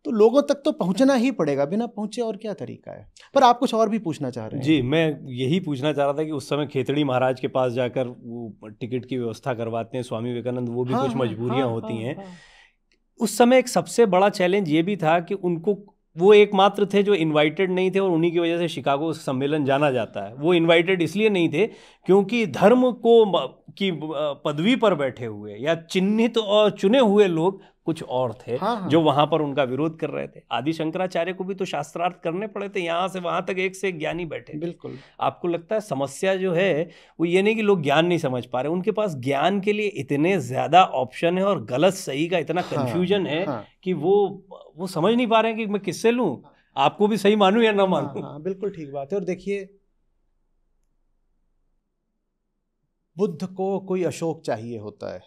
तो लोगों तक तो पहुंचना ही पड़ेगा बिना पहुंचे और क्या तरीका है पर आप कुछ और भी पूछना चाह रहे हैं जी मैं यही पूछना चाह रहा था कि उस समय खेतड़ी महाराज के पास जाकर वो टिकट की व्यवस्था करवाते हैं स्वामी विवेकानंद वो भी हाँ, कुछ हाँ, मजबूरियां हाँ, होती हाँ, हैं हाँ, उस समय एक सबसे बड़ा चैलेंज ये भी था कि उनको वो एकमात्र थे जो इनवाइटेड नहीं थे और उन्हीं की वजह से शिकागो सम्मेलन जाना जाता है वो इनवाइटेड इसलिए नहीं थे क्योंकि धर्म को की पदवी पर बैठे हुए या चिन्हित और चुने हुए लोग कुछ और थे हाँ, हाँ। जो वहां पर उनका विरोध कर रहे थे आदि शंकराचार्य को भी तो शास्त्रार्थ करने पड़े थे यहाँ से वहां तक एक से एक ज्ञानी बैठे बिल्कुल आपको लगता है समस्या जो है वो ये नहीं कि लोग ज्ञान नहीं समझ पा रहे उनके पास ज्ञान के लिए इतने ज्यादा ऑप्शन है और गलत सही का इतना कंफ्यूजन हाँ, है हाँ। कि वो वो समझ नहीं पा रहे हैं कि मैं किससे लू आपको भी सही मानू या ना हाँ, मानू हाँ, बिल्कुल ठीक बात है और देखिए बुद्ध को कोई अशोक चाहिए होता है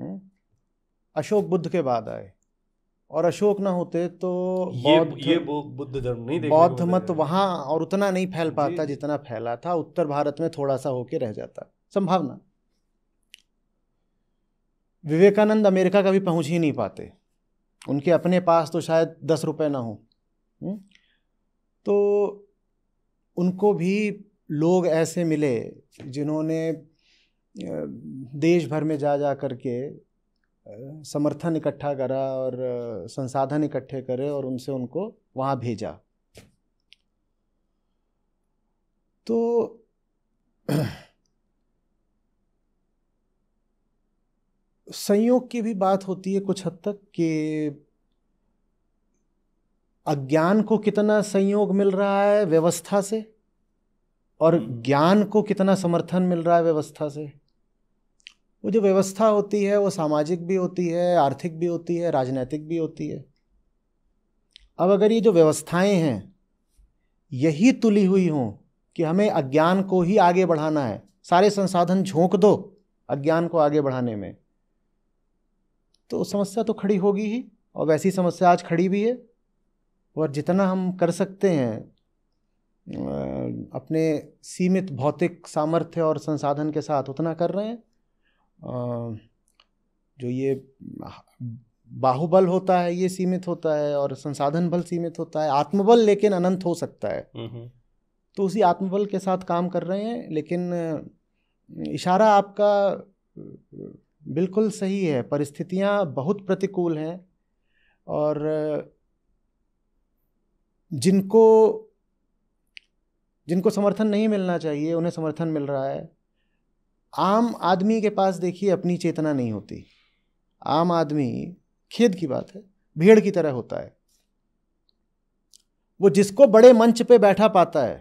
हम्म? अशोक बुद्ध के बाद आए और अशोक ना होते तो ये ये बुद्ध धर्म नहीं बौद्ध मत वहाँ और उतना नहीं फैल पाता जितना फैला था उत्तर भारत में थोड़ा सा होके रह जाता संभावना विवेकानंद अमेरिका कभी पहुँच ही नहीं पाते उनके अपने पास तो शायद दस रुपये ना हो हम्म। तो उनको भी लोग ऐसे मिले जिन्होंने देश भर में जा जा करके समर्थन इकट्ठा करा और संसाधन इकट्ठे करे और उनसे उनको वहाँ भेजा तो संयोग की भी बात होती है कुछ हद तक कि अज्ञान को कितना संयोग मिल रहा है व्यवस्था से और हम्म। ज्ञान को कितना समर्थन मिल रहा है व्यवस्था से वो जो व्यवस्था होती है वो सामाजिक भी होती है आर्थिक भी होती है राजनैतिक भी होती है अब अगर ये जो व्यवस्थाएं हैं यही तुली हुई हों कि हमें अज्ञान को ही आगे बढ़ाना है सारे संसाधन झोंक दो अज्ञान को आगे बढ़ाने में तो समस्या तो खड़ी होगी ही और वैसी समस्या आज खड़ी भी है और जितना हम कर सकते हैं अपने सीमित भौतिक सामर्थ्य और संसाधन के साथ उतना कर रहे हैं जो ये बाहुबल होता है ये सीमित होता है और संसाधन बल सीमित होता है आत्मबल लेकिन अनंत हो सकता है तो उसी आत्मबल के साथ काम कर रहे हैं लेकिन इशारा आपका बिल्कुल सही है परिस्थितियाँ बहुत प्रतिकूल हैं और जिनको जिनको समर्थन नहीं मिलना चाहिए उन्हें समर्थन मिल रहा है आम आदमी के पास देखिए अपनी चेतना नहीं होती आम आदमी खेद की बात है भीड़ की तरह होता है वो जिसको बड़े मंच पे बैठा पाता है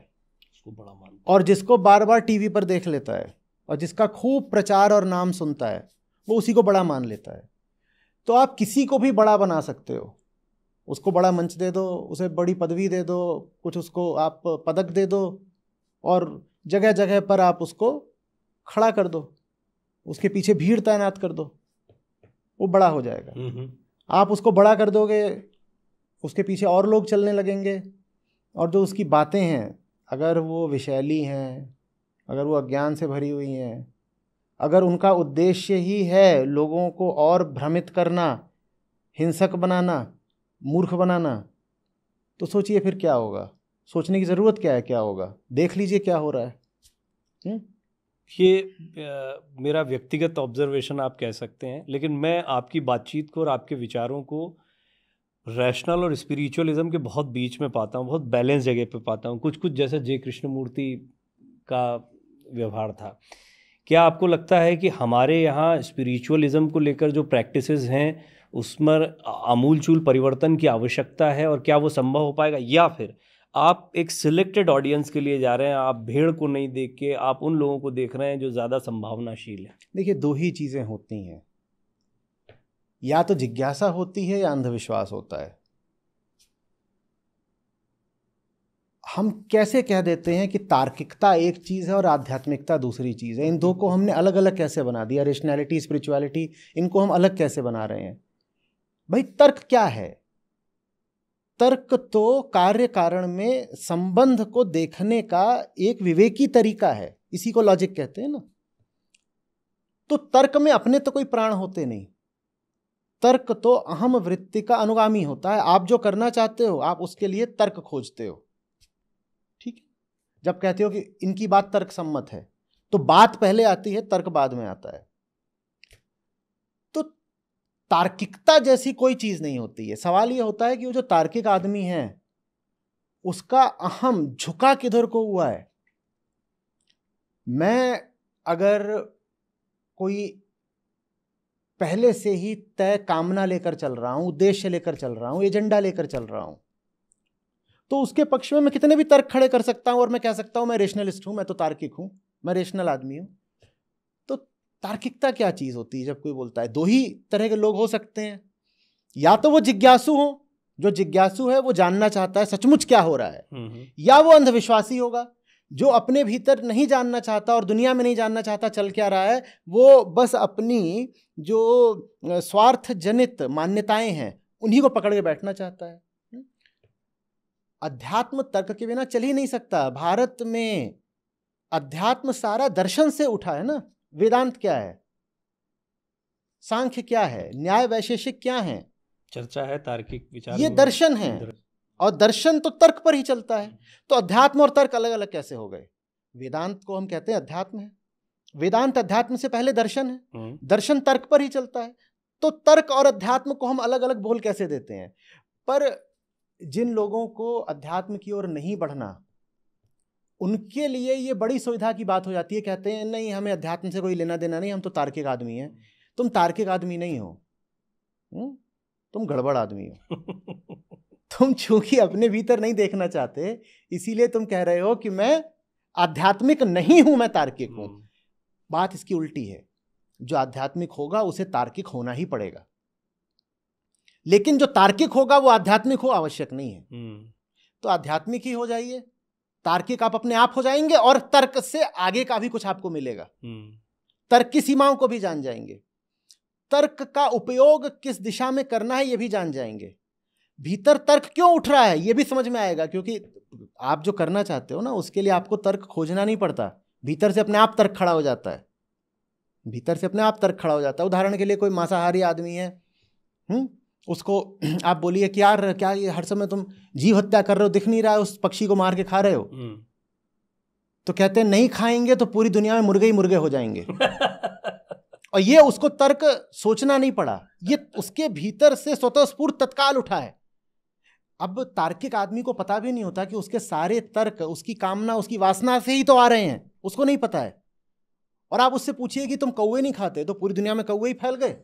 उसको बड़ा मान और जिसको बार बार टीवी पर देख लेता है और जिसका खूब प्रचार और नाम सुनता है वो उसी को बड़ा मान लेता है तो आप किसी को भी बड़ा बना सकते हो उसको बड़ा मंच दे दो उसे बड़ी पदवी दे दो कुछ उसको आप पदक दे दो और जगह जगह पर आप उसको खड़ा कर दो उसके पीछे भीड़ तैनात कर दो वो बड़ा हो जाएगा हम्म, हम्म। आप उसको बड़ा कर दोगे उसके पीछे और लोग चलने लगेंगे और जो उसकी बातें हैं अगर वो विशैली हैं अगर वो अज्ञान से भरी हुई हैं अगर उनका उद्देश्य ही है लोगों को और भ्रमित करना हिंसक बनाना मूर्ख बनाना तो सोचिए फिर क्या होगा सोचने की ज़रूरत क्या है क्या होगा देख लीजिए क्या हो रहा है हुँ? हम्म? ये आ, मेरा व्यक्तिगत ऑब्जर्वेशन आप कह सकते हैं लेकिन मैं आपकी बातचीत को और आपके विचारों को रैशनल और स्पिरिचुअलिज्म के बहुत बीच में पाता हूँ बहुत बैलेंस जगह पे पाता हूँ कुछ कुछ जैसा जय कृष्णमूर्ति का व्यवहार था क्या आपको लगता है कि हमारे यहाँ स्पिरिचुअलिज्म को लेकर जो प्रैक्टिस हैं उसमें आमूलचूल परिवर्तन की आवश्यकता है और क्या वो संभव हो पाएगा या फिर आप एक सिलेक्टेड ऑडियंस के लिए जा रहे हैं आप भीड़ को नहीं देख के आप उन लोगों को देख रहे हैं जो ज़्यादा संभावनाशील है देखिए दो ही चीज़ें होती हैं या तो जिज्ञासा होती है या अंधविश्वास होता है हम कैसे कह देते हैं कि तार्किकता एक चीज़ है और आध्यात्मिकता दूसरी चीज़ है इन दो को हमने अलग अलग कैसे बना दिया रेशनैलिटी स्पिरिचुअलिटी इनको हम अलग कैसे बना रहे हैं भाई तर्क क्या है तर्क तो कार्य कारण में संबंध को देखने का एक विवेकी तरीका है इसी को लॉजिक कहते हैं ना तो तर्क में अपने तो कोई प्राण होते नहीं तर्क तो अहम वृत्ति का अनुगामी होता है आप जो करना चाहते हो आप उसके लिए तर्क खोजते हो ठीक है जब कहते हो कि इनकी बात तर्क सम्मत है तो बात पहले आती है तर्क बाद में आता है तार्किकता जैसी कोई चीज़ नहीं होती है सवाल यह होता है कि वो जो तार्किक आदमी है उसका अहम झुका किधर को हुआ है मैं अगर कोई पहले से ही तय कामना लेकर चल रहा हूं उद्देश्य लेकर चल रहा हूं एजेंडा लेकर चल रहा हूं तो उसके पक्ष में मैं कितने भी तर्क खड़े कर सकता हूं और मैं कह सकता हूं मैं रेशनलिस्ट हूं मैं तो तार्किक हूं मैं रेशनल आदमी हूं तार्किकता क्या चीज़ होती है जब कोई बोलता है दो ही तरह के लोग हो सकते हैं या तो वो जिज्ञासु हो जो जिज्ञासु है वो जानना चाहता है सचमुच क्या हो रहा है हम्म, हम्म। या वो अंधविश्वासी होगा जो अपने भीतर नहीं जानना चाहता और दुनिया में नहीं जानना चाहता चल क्या रहा है वो बस अपनी जो स्वार्थ जनित मान्यताएं हैं उन्हीं को पकड़ के बैठना चाहता है हम्म। अध्यात्म तर्क के बिना चल ही नहीं सकता भारत में अध्यात्म सारा दर्शन से उठा है ना वेदांत क्या है सांख्य क्या है न्याय वैशेषिक क्या है चर्चा है तार्किक विचार ये दर्शन है और दर्शन तो तर्क पर ही चलता है तो अध्यात्म और तर्क अलग अलग कैसे हो गए वेदांत को हम कहते हैं अध्यात्म है वेदांत अध्यात्म से पहले दर्शन है हम्म। दर्शन तर्क पर ही चलता है तो तर्क और अध्यात्म को हम अलग अलग बोल कैसे देते हैं पर जिन लोगों को अध्यात्म की ओर नहीं बढ़ना उनके लिए ये बड़ी सुविधा की बात हो जाती है कहते हैं नहीं हमें अध्यात्म से कोई लेना देना नहीं हम तो तार्किक आदमी हैं तुम तार्किक आदमी नहीं हो हुँ? हम्म? तुम गड़बड़ आदमी हो तुम चूंकि अपने भीतर नहीं देखना चाहते इसीलिए तुम कह रहे हो कि मैं आध्यात्मिक नहीं हूं मैं तार्किक हूं हम्म। बात इसकी उल्टी है जो आध्यात्मिक होगा उसे तार्किक होना ही पड़ेगा लेकिन जो तार्किक होगा वो आध्यात्मिक हो आवश्यक नहीं है हम्म। तो आध्यात्मिक ही हो जाइए तार्किक आप अपने आप हो जाएंगे और तर्क से आगे का भी कुछ आपको मिलेगा हम्म। तर्क की सीमाओं को भी जान जाएंगे तर्क का उपयोग किस दिशा में करना है ये भी जान जाएंगे भीतर तर्क क्यों उठ रहा है ये भी समझ में आएगा क्योंकि आप जो करना चाहते हो ना उसके लिए आपको तर्क खोजना नहीं पड़ता भीतर से अपने आप तर्क खड़ा हो जाता है भीतर से अपने आप तर्क खड़ा हो जाता है उदाहरण के लिए कोई मांसाहारी आदमी है हुँ? हम्म? उसको आप बोलिए कि यार क्या ये हर समय तुम जीव हत्या कर रहे हो दिख नहीं रहा है उस पक्षी को मार के खा रहे हो हम्म। तो कहते हैं नहीं खाएंगे तो पूरी दुनिया में मुर्गे ही मुर्गे हो जाएंगे और ये उसको तर्क सोचना नहीं पड़ा ये उसके भीतर से स्वतः स्फूर्त तत्काल उठा है अब तार्किक आदमी को पता भी नहीं होता कि उसके सारे तर्क उसकी कामना उसकी वासना से ही तो आ रहे हैं उसको नहीं पता है और आप उससे पूछिए कि तुम कौए नहीं खाते तो पूरी दुनिया में कौए ही फैल गए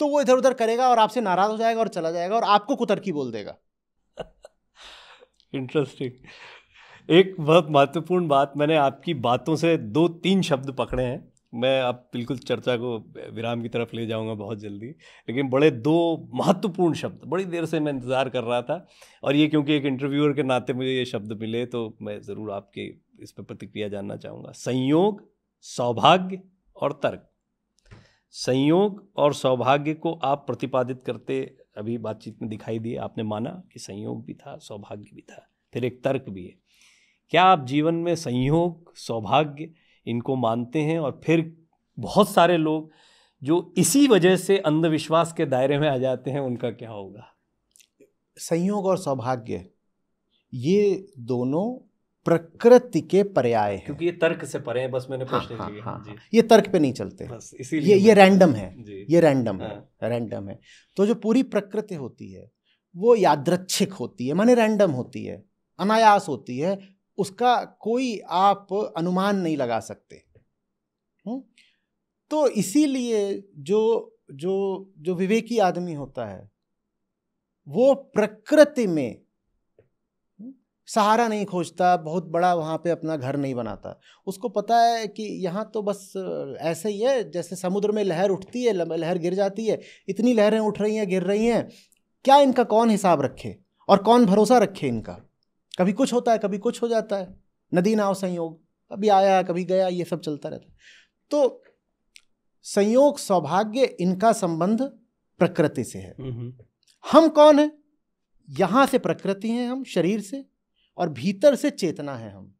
तो वो इधर उधर करेगा और आपसे नाराज हो जाएगा और चला जाएगा और आपको कुतरकी बोल देगा इंटरेस्टिंग एक बहुत महत्वपूर्ण बात मैंने आपकी बातों से दो तीन शब्द पकड़े हैं मैं अब बिल्कुल चर्चा को विराम की तरफ ले जाऊंगा बहुत जल्दी लेकिन बड़े दो महत्वपूर्ण शब्द बड़ी देर से मैं इंतज़ार कर रहा था और ये क्योंकि एक इंटरव्यूअर के नाते मुझे ये शब्द मिले तो मैं ज़रूर आपके इस पर प्रतिक्रिया जानना चाहूँगा संयोग सौभाग्य और तर्क संयोग और सौभाग्य को आप प्रतिपादित करते अभी बातचीत में दिखाई दिए आपने माना कि संयोग भी था सौभाग्य भी था फिर एक तर्क भी है क्या आप जीवन में संयोग सौभाग्य इनको मानते हैं और फिर बहुत सारे लोग जो इसी वजह से अंधविश्वास के दायरे में आ जाते हैं उनका क्या होगा संयोग और सौभाग्य ये दोनों प्रकृति के पर्याय है क्योंकि ये तर्क से परे हैं बस मैंने हाँ, प्रश्न हाँ, हाँ, हाँ, ये तर्क पे नहीं चलते ये ये रैंडम है ये रैंडम हाँ. है रैंडम है तो जो पूरी प्रकृति होती है वो यादृच्छिक होती है माने रैंडम होती है अनायास होती है उसका कोई आप अनुमान नहीं लगा सकते हुँ? तो इसीलिए जो जो जो विवेकी आदमी होता है वो प्रकृति में सहारा नहीं खोजता बहुत बड़ा वहाँ पे अपना घर नहीं बनाता उसको पता है कि यहाँ तो बस ऐसे ही है जैसे समुद्र में लहर उठती है लहर गिर जाती है इतनी लहरें उठ रही हैं गिर रही हैं क्या इनका कौन हिसाब रखे और कौन भरोसा रखे इनका कभी कुछ होता है कभी कुछ हो जाता है नदी नाव संयोग कभी आया कभी गया ये सब चलता रहता है तो संयोग सौभाग्य इनका संबंध प्रकृति से है हम्म, हम्म। हम कौन है यहाँ से प्रकृति हैं हम शरीर से और भीतर से चेतना है हम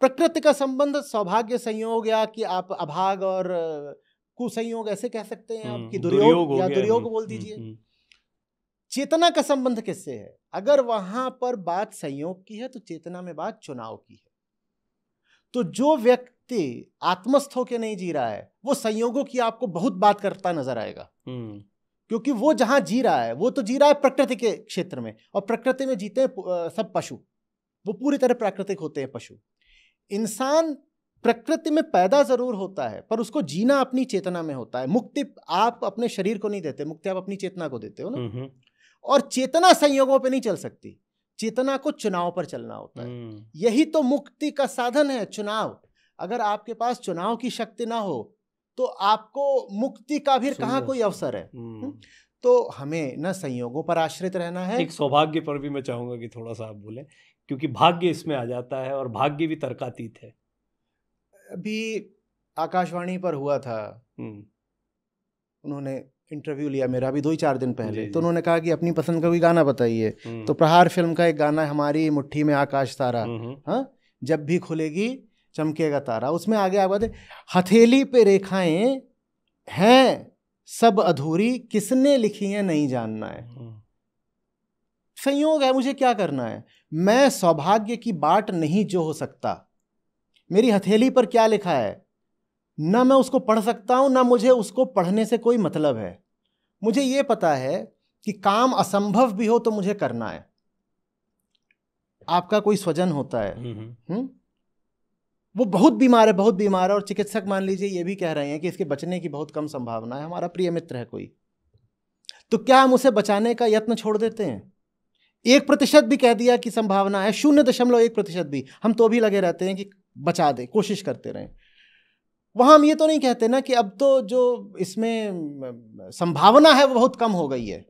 प्रकृति का संबंध सौभाग्य संयोग या कि आप अभाग और कुसंयोग ऐसे कह सकते हैं आप हम्म, कि दुर्योग या दुर्योग हम्म, बोल हम्म, दीजिए चेतना का संबंध किससे है अगर वहां पर बात संयोग की है तो चेतना में बात चुनाव की है तो जो व्यक्ति आत्मस्थ होकर नहीं जी रहा है वो संयोगों की आपको बहुत बात करता नजर आएगा क्योंकि वो जहाँ जी रहा है वो तो जी रहा है प्रकृति के क्षेत्र में और प्रकृति में जीते हैं सब पशु वो पूरी तरह प्राकृतिक होते हैं पशु इंसान प्रकृति में पैदा जरूर होता है पर उसको जीना अपनी चेतना में होता है मुक्ति आप अपने शरीर को नहीं देते मुक्ति आप अपनी चेतना को देते हो ना हम्म, हम्म। और चेतना संयोगों पर नहीं चल सकती चेतना को चुनाव पर चलना होता है हम्म। यही तो मुक्ति का साधन है चुनाव अगर आपके पास चुनाव की शक्ति ना हो तो आपको मुक्ति का भी कहाँ कोई अवसर है हम्म। हम्म। तो हमें न संयोगों पर आश्रित रहना है एक सौभाग्य पर भी मैं चाहूंगा कि थोड़ा सा आप बोले क्योंकि भाग्य इसमें आ जाता है और भाग्य भी तर्कातीत है अभी आकाशवाणी पर हुआ था हम्म। उन्होंने इंटरव्यू लिया मेरा अभी दो ही चार दिन पहले तो उन्होंने कहा कि अपनी पसंद का कोई गाना बताइए तो प्रहार फिल्म का एक गाना हमारी मुट्ठी में आकाश तारा हाँ जब भी खुलेगी चमकेगा तारा उसमें आगे आप बताए हथेली पे रेखाएं हैं सब अधूरी किसने लिखी है नहीं जानना है हम्म। संयोग है मुझे क्या करना है मैं सौभाग्य की बाट नहीं जो हो सकता मेरी हथेली पर क्या लिखा है ना मैं उसको पढ़ सकता हूं ना मुझे उसको पढ़ने से कोई मतलब है मुझे ये पता है कि काम असंभव भी हो तो मुझे करना है आपका कोई स्वजन होता है हुँ? हम्म, हम्म। वो बहुत बीमार है बहुत बीमार है और चिकित्सक मान लीजिए ये भी कह रहे हैं कि इसके बचने की बहुत कम संभावना है हमारा प्रिय मित्र है कोई तो क्या हम उसे बचाने का यत्न छोड़ देते हैं एक प्रतिशत भी कह दिया कि संभावना है शून्य दशमलव एक प्रतिशत भी हम तो भी लगे रहते हैं कि बचा दें कोशिश करते रहें वहाँ हम ये तो नहीं कहते ना कि अब तो जो इसमें संभावना है वो बहुत कम हो गई है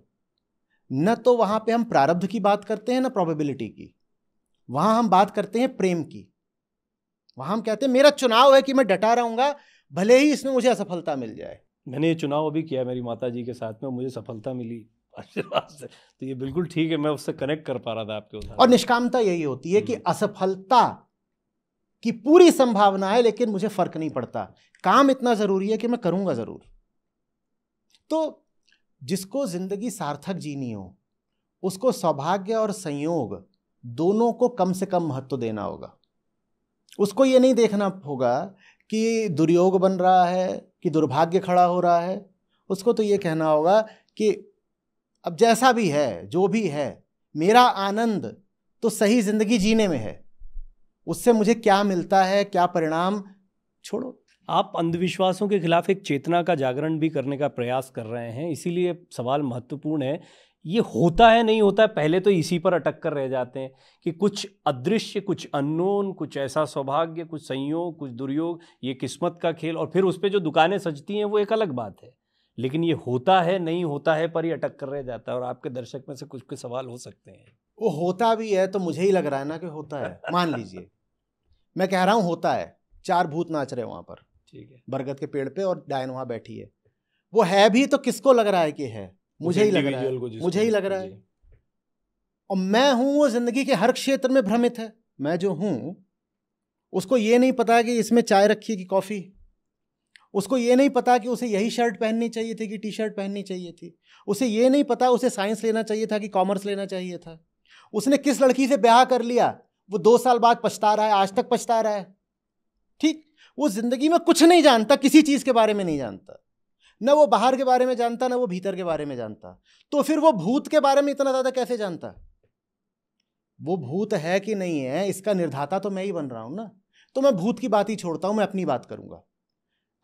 न तो वहाँ पे हम प्रारब्ध की बात करते हैं ना प्रोबेबिलिटी की वहाँ हम बात करते हैं प्रेम की वहां हम कहते हैं मेरा चुनाव है कि मैं डटा रहूंगा भले ही इसमें मुझे असफलता मिल जाए मैंने ये चुनाव अभी किया मेरी माता जी के साथ में मुझे सफलता मिली आशीर्वाद से तो ये बिल्कुल ठीक है मैं उससे कनेक्ट कर पा रहा था आपके और निष्कामता यही होती है कि हम्म। असफलता की पूरी संभावना है लेकिन मुझे फर्क नहीं पड़ता काम इतना ज़रूरी है कि मैं करूंगा ज़रूर तो जिसको ज़िंदगी सार्थक जीनी हो उसको सौभाग्य और संयोग दोनों को कम से कम महत्व देना होगा उसको ये नहीं देखना होगा कि दुर्योग बन रहा है कि दुर्भाग्य खड़ा हो रहा है उसको तो ये कहना होगा कि अब जैसा भी है जो भी है मेरा आनंद तो सही ज़िंदगी जीने में है उससे मुझे क्या मिलता है क्या परिणाम छोड़ो आप अंधविश्वासों के खिलाफ एक चेतना का जागरण भी करने का प्रयास कर रहे हैं इसीलिए सवाल महत्वपूर्ण है ये होता है नहीं होता है पहले तो इसी पर अटक कर रह जाते हैं कि कुछ अदृश्य कुछ अननोन कुछ ऐसा सौभाग्य कुछ संयोग कुछ दुर्योग ये किस्मत का खेल और फिर उस पर जो दुकानें सजती हैं वो एक अलग बात है लेकिन ये होता है नहीं होता है पर ही अटक कर रह जाता है और आपके दर्शक में से कुछ कुछ सवाल हो सकते हैं वो होता भी है तो मुझे ही लग रहा है ना कि होता है मान लीजिए मैं कह रहा हूँ होता है चार भूत नाच रहे हैं वहाँ पर ठीक है बरगद के पेड़ पे और डायन वहाँ बैठी है वो है भी तो किसको लग रहा है कि है मुझे ही लग रहा है मुझे ही लग रहा है और मैं हूं वो जिंदगी के हर क्षेत्र में भ्रमित है मैं जो हूं उसको ये नहीं पता कि इसमें चाय रखी कि कॉफ़ी उसको ये नहीं पता कि उसे यही शर्ट पहननी चाहिए थी कि टी शर्ट पहननी चाहिए थी उसे ये नहीं पता उसे साइंस लेना चाहिए था कि कॉमर्स लेना चाहिए था उसने किस लड़की से ब्याह कर लिया वो दो साल बाद पछता रहा है आज तक पछता रहा है ठीक वो ज़िंदगी में कुछ नहीं जानता किसी चीज़ के बारे में नहीं जानता न वो बाहर के बारे में जानता ना वो भीतर के बारे में जानता तो फिर वो भूत के बारे में इतना ज़्यादा कैसे जानता वो भूत है कि नहीं है इसका निर्धाता तो मैं ही बन रहा हूँ ना तो मैं भूत की बात ही छोड़ता हूँ मैं अपनी बात करूँगा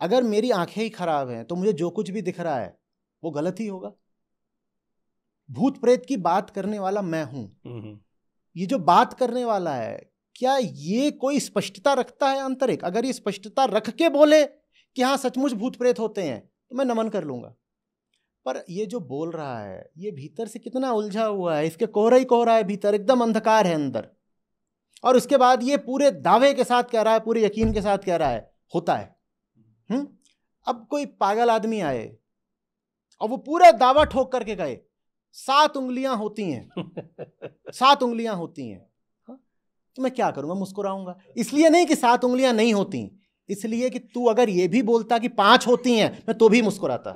अगर मेरी आंखें ही खराब हैं तो मुझे जो कुछ भी दिख रहा है वो गलत ही होगा भूत प्रेत की बात करने वाला मैं हूं हम्म, हम्म। ये जो बात करने वाला है क्या ये कोई स्पष्टता रखता है आंतरिक अगर ये स्पष्टता रख के बोले कि हाँ सचमुच भूत प्रेत होते हैं तो मैं नमन कर लूँगा पर ये जो बोल रहा है ये भीतर से कितना उलझा हुआ है इसके कोहरा ही कोहरा है भीतर एकदम अंधकार है अंदर और उसके बाद ये पूरे दावे के साथ कह रहा है पूरे यकीन के साथ कह रहा है होता है हुँ? हम्म? अब कोई पागल आदमी आए और वो पूरा दावा ठोक करके गए सात उंगलियां होती हैं सात उंगलियां होती हैं हाँ? तो मैं क्या करूंगा मुस्कुराऊंगा इसलिए नहीं कि सात उंगलियां नहीं होती इसलिए कि तू अगर ये भी बोलता कि पांच होती हैं मैं तो भी मुस्कुराता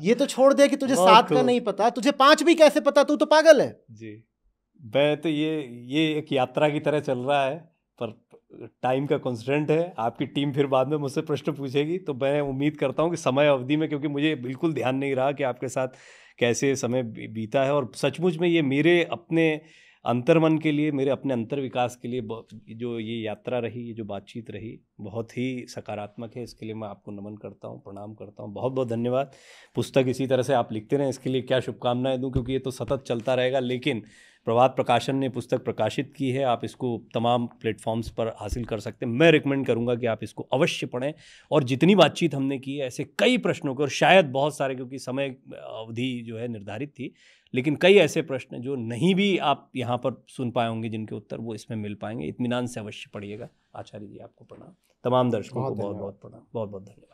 ये तो छोड़ दे कि तुझे सात का नहीं पता तुझे पांच भी कैसे पता तू तो पागल है जी मैं तो ये ये एक यात्रा की तरह चल रहा है पर टाइम का कॉन्स्टेंट है आपकी टीम फिर बाद में मुझसे प्रश्न पूछेगी तो मैं उम्मीद करता हूँ कि समय अवधि में क्योंकि मुझे बिल्कुल ध्यान नहीं रहा कि आपके साथ कैसे समय बीता है और सचमुच में ये मेरे अपने अंतर्मन के लिए मेरे अपने अंतर विकास के लिए जो ये यात्रा रही ये जो बातचीत रही बहुत ही सकारात्मक है इसके लिए मैं आपको नमन करता हूँ प्रणाम करता हूँ बहुत बहुत धन्यवाद पुस्तक इसी तरह से आप लिखते रहें इसके लिए क्या शुभकामनाएं दूँ क्योंकि ये तो सतत चलता रहेगा लेकिन प्रभात प्रकाशन ने पुस्तक प्रकाशित की है आप इसको तमाम प्लेटफॉर्म्स पर हासिल कर सकते हैं मैं रिकमेंड करूँगा कि आप इसको अवश्य पढ़ें और जितनी बातचीत हमने की है ऐसे कई प्रश्नों के और शायद बहुत सारे क्योंकि समय अवधि जो है निर्धारित थी लेकिन कई ऐसे प्रश्न जो नहीं भी आप यहाँ पर सुन पाए होंगे जिनके उत्तर वो इसमें मिल पाएंगे इतमान से अवश्य पढ़िएगा आचार्य जी आपको प्रणाम तमाम दर्शकों को बहुत बहुत प्रणाम बहुत बहुत धन्यवाद